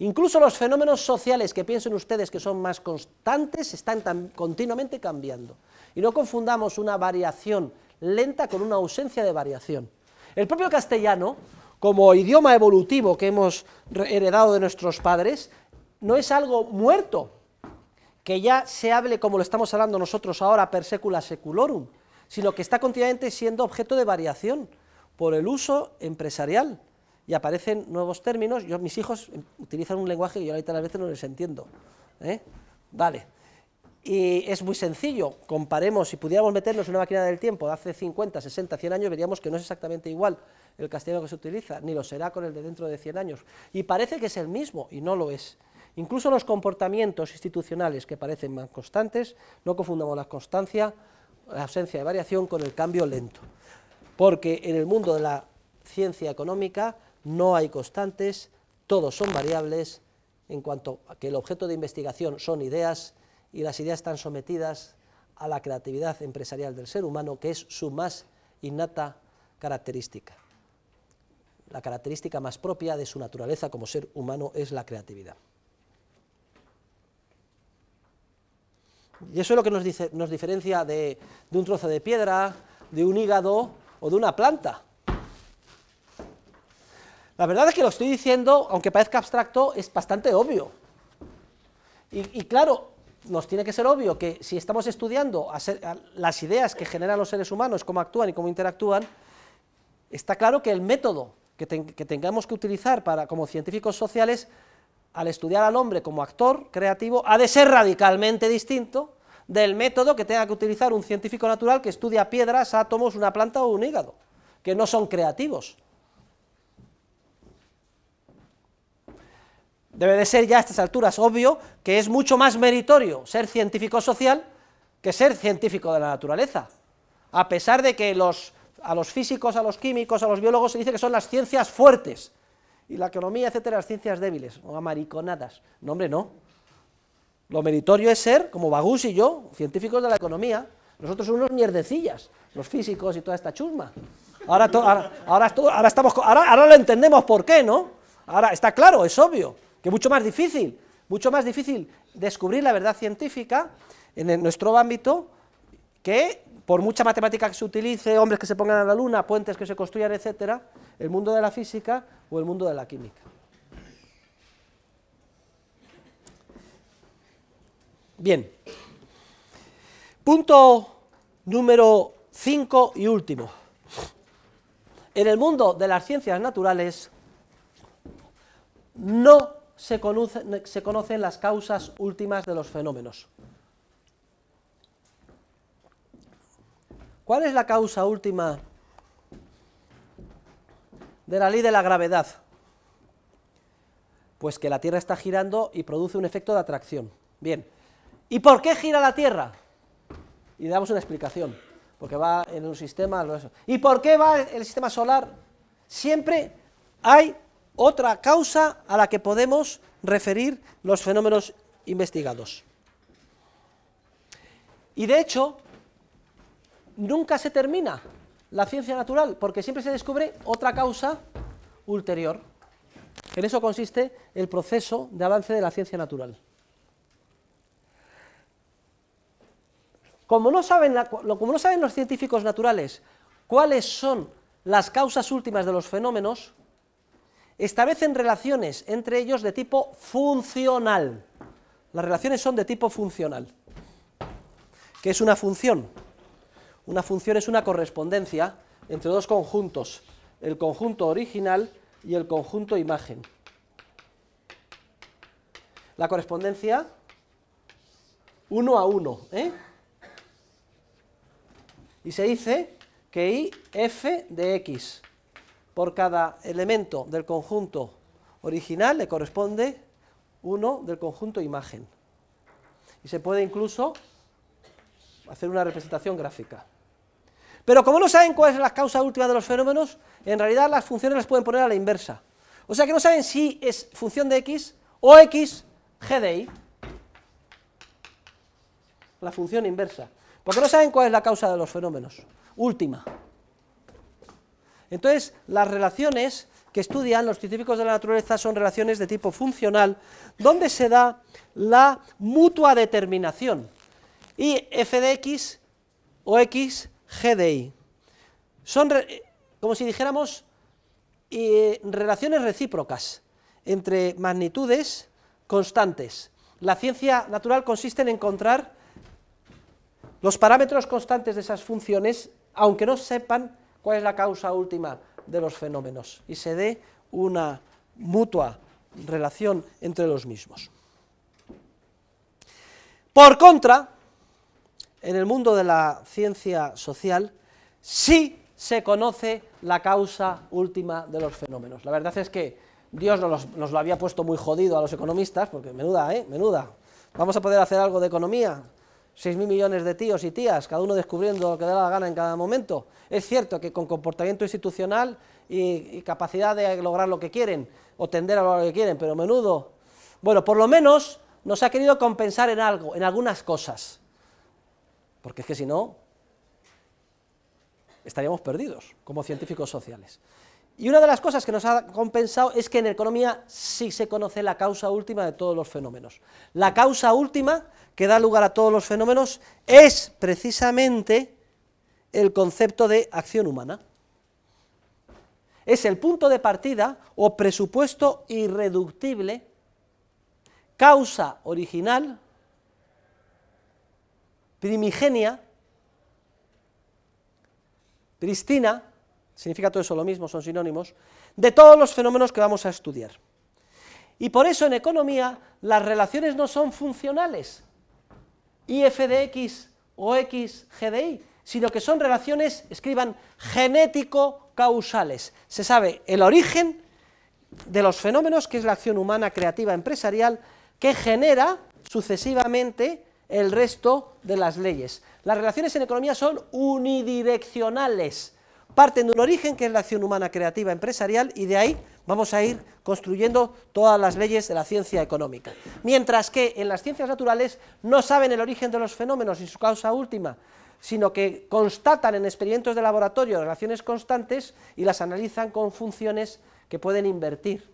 Incluso los fenómenos sociales que piensen ustedes que son más constantes están continuamente cambiando. Y no confundamos una variación lenta con una ausencia de variación. El propio castellano, como idioma evolutivo que hemos heredado de nuestros padres, no es algo muerto, que ya se hable como lo estamos hablando nosotros ahora per secula seculorum, sino que está continuamente siendo objeto de variación por el uso empresarial, y aparecen nuevos términos. Yo, mis hijos utilizan un lenguaje que yo ahorita a veces no les entiendo. ¿eh? Vale. Y es muy sencillo, comparemos, si pudiéramos meternos en una máquina del tiempo de hace 50, 60, 100 años, veríamos que no es exactamente igual el castellano que se utiliza, ni lo será con el de dentro de 100 años. Y parece que es el mismo, y no lo es. Incluso los comportamientos institucionales que parecen más constantes, no confundamos la constancia, la ausencia de variación con el cambio lento. Porque en el mundo de la ciencia económica no hay constantes, todos son variables, en cuanto a que el objeto de investigación son ideas y las ideas están sometidas a la creatividad empresarial del ser humano, que es su más innata característica. La característica más propia de su naturaleza como ser humano es la creatividad. Y eso es lo que nos, diferencia de un trozo de piedra, de un hígado o de una planta. La verdad es que lo estoy diciendo, aunque parezca abstracto, es bastante obvio. Y, claro, nos tiene que ser obvio que si estamos estudiando las ideas que generan los seres humanos, cómo actúan y cómo interactúan, está claro que el método que, que tengamos que utilizar para, como científicos sociales, al estudiar al hombre como actor creativo, ha de ser radicalmente distinto del método que tenga que utilizar un científico natural que estudia piedras, átomos, una planta o un hígado, que no son creativos. debe de ser ya a estas alturas obvio que es mucho más meritorio ser científico social que ser científico de la naturaleza, a pesar de que los, a los físicos, a los químicos, a los biólogos se dice que son las ciencias fuertes, y la economía, etcétera, las ciencias débiles, o amariconadas, no hombre, no. Lo meritorio es ser, como Bagús y yo, científicos de la economía, nosotros somos unos mierdecillas, los físicos y toda esta chusma. Ahora, estamos, ahora lo entendemos por qué, ¿no? Ahora está claro, es obvio que mucho más difícil, mucho más difícil descubrir la verdad científica en nuestro ámbito que por mucha matemática que se utilice, hombres que se pongan a la luna, puentes que se construyan, etcétera, el mundo de la física o el mundo de la química. Bien. Punto número 5 y último. En el mundo de las ciencias naturales no se, conocen las causas últimas de los fenómenos. ¿Cuál es la causa última de la ley de la gravedad? Pues que la Tierra está girando y produce un efecto de atracción. Bien. ¿Y por qué gira la Tierra? Y damos una explicación. Porque va en un sistema. ¿Y por qué va el sistema solar? Siempre hay otra causa a la que podemos referir los fenómenos investigados. Y de hecho, nunca se termina la ciencia natural, porque siempre se descubre otra causa ulterior. En eso consiste el proceso de avance de la ciencia natural. Como no saben, los científicos naturales cuáles son las causas últimas de los fenómenos, establecen relaciones entre ellos de tipo funcional. Las relaciones son de tipo funcional. ¿Qué es una función? Una función es una correspondencia entre dos conjuntos, el conjunto original y el conjunto imagen. La correspondencia uno a uno. ¿eh? Y se dice que I f de x por cada elemento del conjunto original le corresponde uno del conjunto imagen. Y se puede incluso hacer una representación gráfica. Pero como no saben cuál es la causa última de los fenómenos, en realidad las funciones las pueden poner a la inversa. O sea que no saben si es función de x o x g de y. La función inversa. Porque no saben cuál es la causa de los fenómenos. Última. Entonces, las relaciones que estudian los científicos de la naturaleza son relaciones de tipo funcional, donde se da la mutua determinación. Y f de x o x, g de y. Son, eh, como si dijéramos, eh, relaciones recíprocas entre magnitudes constantes. La ciencia natural consiste en encontrar los parámetros constantes de esas funciones, aunque no sepan cuál es la causa última de los fenómenos y se dé una mutua relación entre los mismos. Por contra, en el mundo de la ciencia social sí se conoce la causa última de los fenómenos. La verdad es que Dios nos, lo había puesto muy jodido a los economistas, porque menuda, ¿eh? Menuda. ¿Vamos a poder hacer algo de economía? 6.000 millones de tíos y tías, cada uno descubriendo lo que da la gana en cada momento. Es cierto que con comportamiento institucional y, capacidad de lograr lo que quieren, o tender a lo que quieren, pero menudo... Bueno, por lo menos nos ha querido compensar en algo, en algunas cosas. Porque es que si no, estaríamos perdidos como científicos sociales. Y una de las cosas que nos ha compensado es que en economía sí se conoce la causa última de todos los fenómenos. La causa última que da lugar a todos los fenómenos es precisamente el concepto de acción humana. Es el punto de partida o presupuesto irreductible, causa original, primigenia, pristina, significa todo eso lo mismo, son sinónimos, de todos los fenómenos que vamos a estudiar. Y por eso en economía las relaciones no son funcionales, IFDX o X sino que son relaciones, escriban, genético-causales. Se sabe el origen de los fenómenos, que es la acción humana creativa empresarial, que genera sucesivamente el resto de las leyes. Las relaciones en economía son unidireccionales, parten de un origen que es la acción humana creativa empresarial y de ahí vamos a ir construyendo todas las leyes de la ciencia económica. Mientras que en las ciencias naturales no saben el origen de los fenómenos y su causa última, sino que constatan en experimentos de laboratorio relaciones constantes y las analizan con funciones que pueden invertir.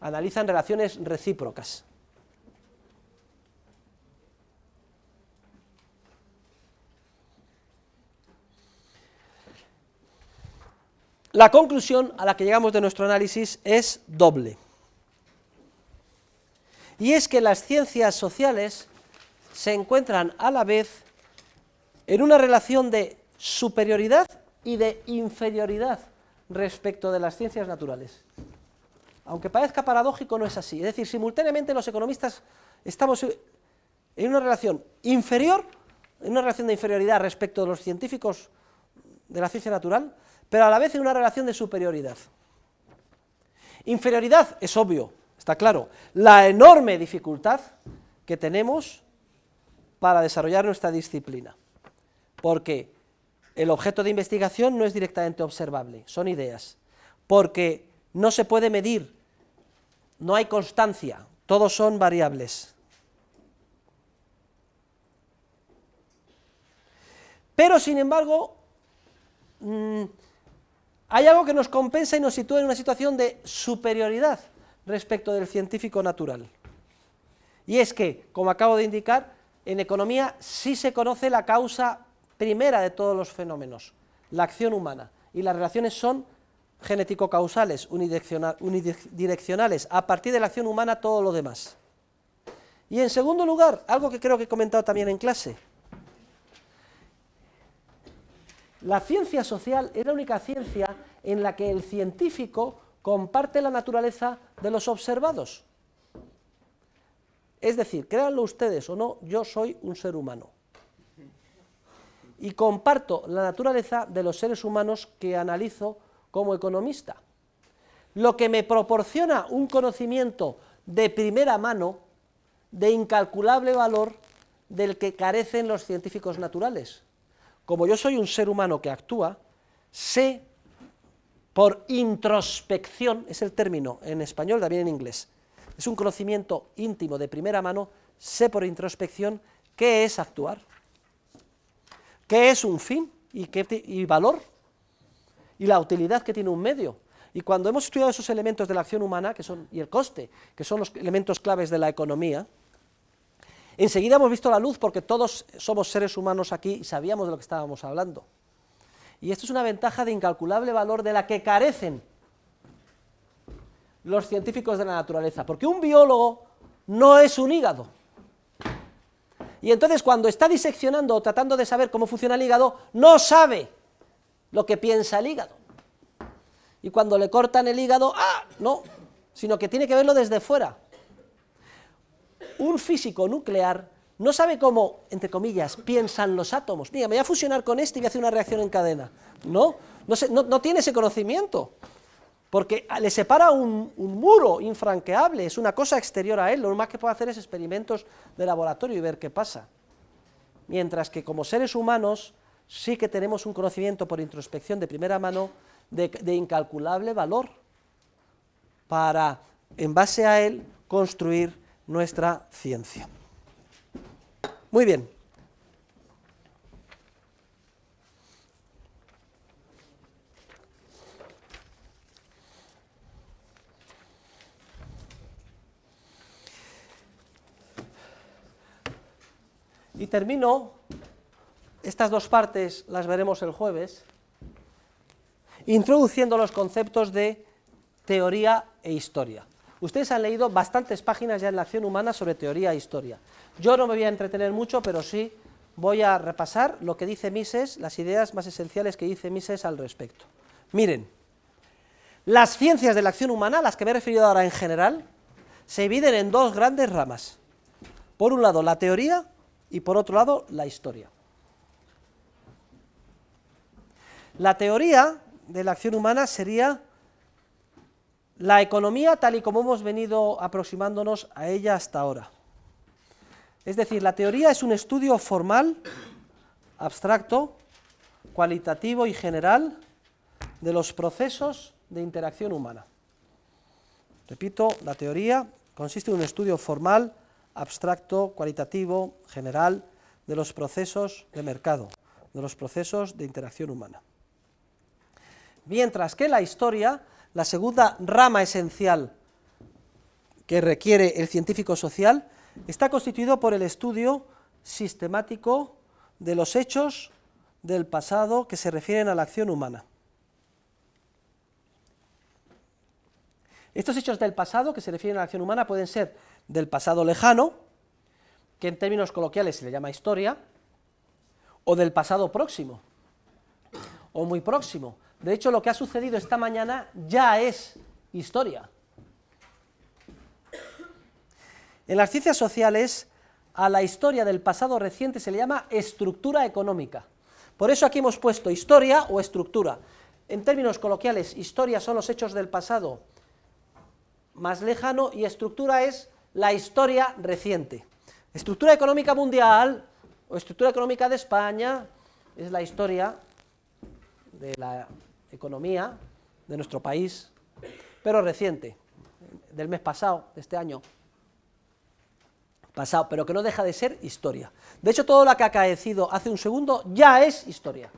Analizan relaciones recíprocas. La conclusión a la que llegamos de nuestro análisis es doble. Y es que las ciencias sociales se encuentran a la vez en una relación de superioridad y de inferioridad respecto de las ciencias naturales. Aunque parezca paradójico, no es así. Es decir, simultáneamente los economistas estamos en una relación inferior, en una relación de inferioridad respecto de los científicos de la ciencia natural, pero a la vez en una relación de superioridad. Inferioridad es obvio, está claro. La enorme dificultad que tenemos para desarrollar nuestra disciplina. Porque el objeto de investigación no es directamente observable, son ideas. Porque no se puede medir, no hay constancia, todos son variables. Pero sin embargo, mm, hay algo que nos compensa y nos sitúa en una situación de superioridad respecto del científico natural. Y es que, como acabo de indicar, en economía sí se conoce la causa primera de todos los fenómenos, la acción humana, y las relaciones son genético-causales, unidireccionales, a partir de la acción humana todo lo demás. Y en segundo lugar, algo que creo que he comentado también en clase, La ciencia social es la única ciencia en la que el científico comparte la naturaleza de los observados. Es decir, créanlo ustedes o no, yo soy un ser humano. Y comparto la naturaleza de los seres humanos que analizo como economista. Lo que me proporciona un conocimiento de primera mano, de incalculable valor, del que carecen los científicos naturales como yo soy un ser humano que actúa, sé por introspección, es el término en español, también en inglés, es un conocimiento íntimo de primera mano, sé por introspección qué es actuar, qué es un fin y, qué, y valor, y la utilidad que tiene un medio. Y cuando hemos estudiado esos elementos de la acción humana, que son, y el coste, que son los elementos claves de la economía, Enseguida hemos visto la luz porque todos somos seres humanos aquí y sabíamos de lo que estábamos hablando. Y esto es una ventaja de incalculable valor de la que carecen los científicos de la naturaleza, porque un biólogo no es un hígado. Y entonces cuando está diseccionando o tratando de saber cómo funciona el hígado, no sabe lo que piensa el hígado. Y cuando le cortan el hígado, ah, no, sino que tiene que verlo desde fuera un físico nuclear no sabe cómo, entre comillas, piensan los átomos. mira, me voy a fusionar con este y voy a hacer una reacción en cadena. No, no, tiene ese conocimiento. Porque le separa un, muro infranqueable, es una cosa exterior a él. Lo más que puede hacer es experimentos de laboratorio y ver qué pasa. Mientras que como seres humanos sí que tenemos un conocimiento por introspección de primera mano de incalculable valor para, en base a él, construir nuestra ciencia. Muy bien. Y termino, estas dos partes las veremos el jueves, introduciendo los conceptos de teoría e historia. Ustedes han leído bastantes páginas ya en la acción humana sobre teoría e historia. Yo no me voy a entretener mucho, pero sí voy a repasar lo que dice Mises, las ideas más esenciales que dice Mises al respecto. Miren, las ciencias de la acción humana, las que me he referido ahora en general, se dividen en dos grandes ramas. Por un lado, la teoría y por otro lado, la historia. La teoría de la acción humana sería la economía tal y como hemos venido aproximándonos a ella hasta ahora. Es decir, la teoría es un estudio formal, abstracto, cualitativo y general de los procesos de interacción humana. Repito, la teoría consiste en un estudio formal, abstracto, cualitativo, general de los procesos de mercado, de los procesos de interacción humana. Mientras que la historia la segunda rama esencial que requiere el científico social está constituido por el estudio sistemático de los hechos del pasado que se refieren a la acción humana. Estos hechos del pasado que se refieren a la acción humana pueden ser del pasado lejano, que en términos coloquiales se le llama historia, o del pasado próximo, o muy próximo, de hecho, lo que ha sucedido esta mañana ya es historia. En las ciencias sociales, a la historia del pasado reciente se le llama estructura económica. Por eso aquí hemos puesto historia o estructura. En términos coloquiales, historia son los hechos del pasado más lejano y estructura es la historia reciente. Estructura económica mundial o estructura económica de España es la historia de la economía de nuestro país, pero reciente, del mes pasado, de este año pasado, pero que no deja de ser historia. De hecho, todo lo que ha acaecido hace un segundo ya es historia.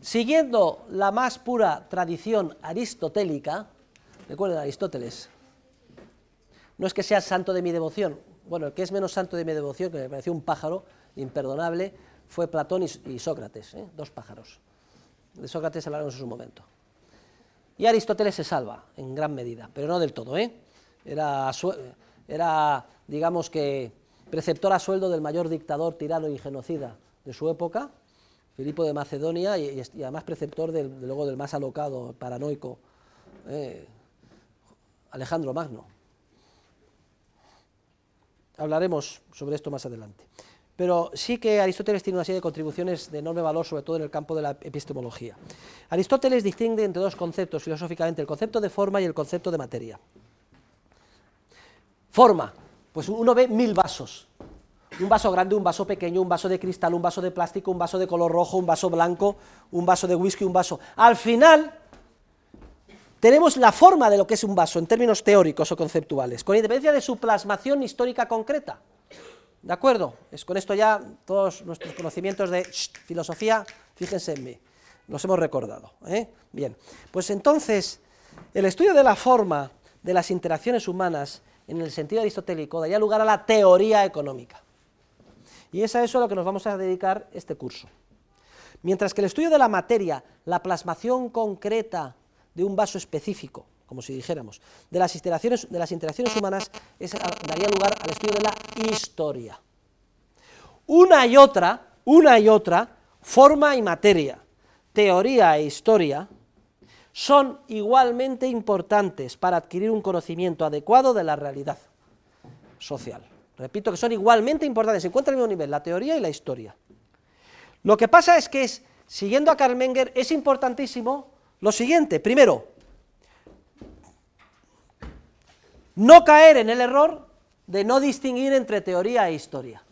Siguiendo la más pura tradición aristotélica, recuerden Aristóteles, no es que sea santo de mi devoción, bueno, el que es menos santo de mi devoción, que me pareció un pájaro imperdonable, fue Platón y, Sócrates, ¿eh? dos pájaros. De Sócrates hablaron en su momento. Y Aristóteles se salva, en gran medida, pero no del todo. ¿eh? Era, era, digamos que, preceptor a sueldo del mayor dictador, tirano y genocida de su época, Filipo de Macedonia, y, además preceptor del, luego del más alocado, paranoico, ¿eh? Alejandro Magno. Hablaremos sobre esto más adelante pero sí que Aristóteles tiene una serie de contribuciones de enorme valor, sobre todo en el campo de la epistemología. Aristóteles distingue entre dos conceptos filosóficamente, el concepto de forma y el concepto de materia. Forma, pues uno ve mil vasos, un vaso grande, un vaso pequeño, un vaso de cristal, un vaso de plástico, un vaso de color rojo, un vaso blanco, un vaso de whisky, un vaso... Al final tenemos la forma de lo que es un vaso en términos teóricos o conceptuales, con independencia de su plasmación histórica concreta. ¿De acuerdo? Es con esto ya todos nuestros conocimientos de filosofía, fíjense en mí, los hemos recordado. ¿eh? Bien, pues entonces, el estudio de la forma de las interacciones humanas en el sentido aristotélico daría lugar a la teoría económica. Y es a eso a lo que nos vamos a dedicar este curso. Mientras que el estudio de la materia, la plasmación concreta de un vaso específico, como si dijéramos, de las interacciones, de las interacciones humanas daría lugar al estudio de la historia. Una y otra, una y otra, forma y materia, teoría e historia, son igualmente importantes para adquirir un conocimiento adecuado de la realidad social. Repito que son igualmente importantes, se encuentran al mismo nivel, la teoría y la historia. Lo que pasa es que, es, siguiendo a Karl Menger, es importantísimo lo siguiente. Primero, no caer en el error de no distinguir entre teoría e historia.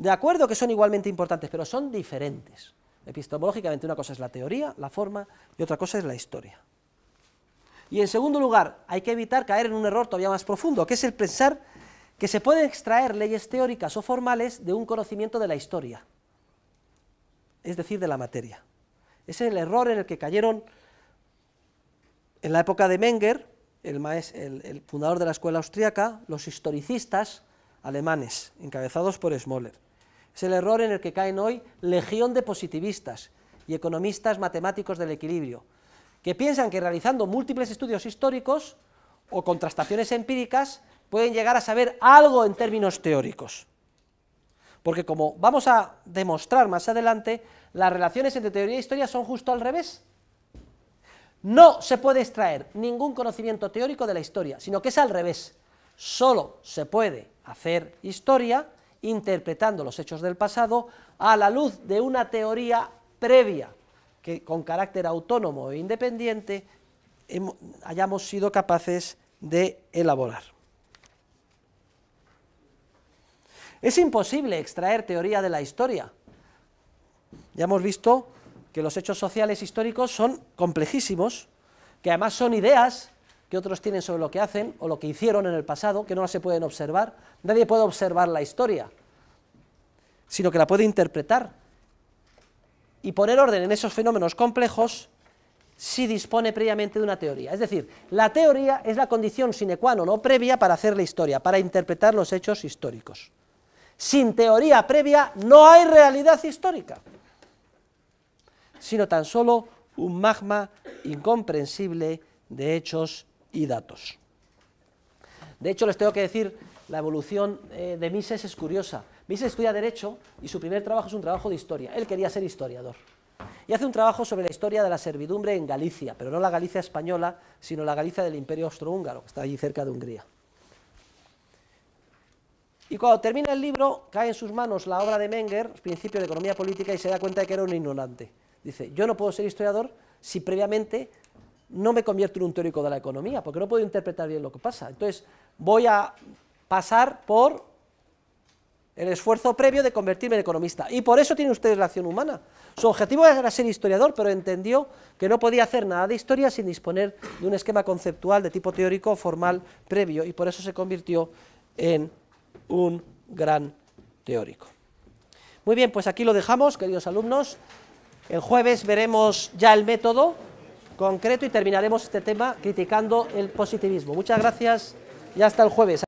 De acuerdo que son igualmente importantes, pero son diferentes. Epistemológicamente una cosa es la teoría, la forma, y otra cosa es la historia. Y en segundo lugar, hay que evitar caer en un error todavía más profundo, que es el pensar que se pueden extraer leyes teóricas o formales de un conocimiento de la historia, es decir, de la materia. Ese es el error en el que cayeron en la época de Menger el, fundador de la escuela austríaca, los historicistas alemanes, encabezados por Smoller. Es el error en el que caen hoy legión de positivistas y economistas matemáticos del equilibrio, que piensan que realizando múltiples estudios históricos o contrastaciones empíricas pueden llegar a saber algo en términos teóricos. Porque como vamos a demostrar más adelante, las relaciones entre teoría e historia son justo al revés. No se puede extraer ningún conocimiento teórico de la historia, sino que es al revés. Solo se puede hacer historia interpretando los hechos del pasado a la luz de una teoría previa que con carácter autónomo e independiente hayamos sido capaces de elaborar. Es imposible extraer teoría de la historia. Ya hemos visto que los hechos sociales históricos son complejísimos, que además son ideas que otros tienen sobre lo que hacen o lo que hicieron en el pasado, que no se pueden observar. Nadie puede observar la historia, sino que la puede interpretar. Y poner orden en esos fenómenos complejos si dispone previamente de una teoría. Es decir, la teoría es la condición sine qua non, no previa para hacer la historia, para interpretar los hechos históricos. Sin teoría previa no hay realidad histórica sino tan solo un magma incomprensible de hechos y datos. De hecho, les tengo que decir, la evolución eh, de Mises es curiosa. Mises estudia Derecho y su primer trabajo es un trabajo de historia. Él quería ser historiador. Y hace un trabajo sobre la historia de la servidumbre en Galicia, pero no la Galicia española, sino la Galicia del Imperio Austrohúngaro, que está allí cerca de Hungría. Y cuando termina el libro, cae en sus manos la obra de Menger, Principio de Economía Política, y se da cuenta de que era un ignorante. Dice, yo no puedo ser historiador si previamente no me convierto en un teórico de la economía, porque no puedo interpretar bien lo que pasa. Entonces, voy a pasar por el esfuerzo previo de convertirme en economista. Y por eso tiene ustedes la acción humana. Su objetivo era ser historiador, pero entendió que no podía hacer nada de historia sin disponer de un esquema conceptual de tipo teórico formal previo, y por eso se convirtió en un gran teórico. Muy bien, pues aquí lo dejamos, queridos alumnos. El jueves veremos ya el método concreto y terminaremos este tema criticando el positivismo. Muchas gracias y hasta el jueves.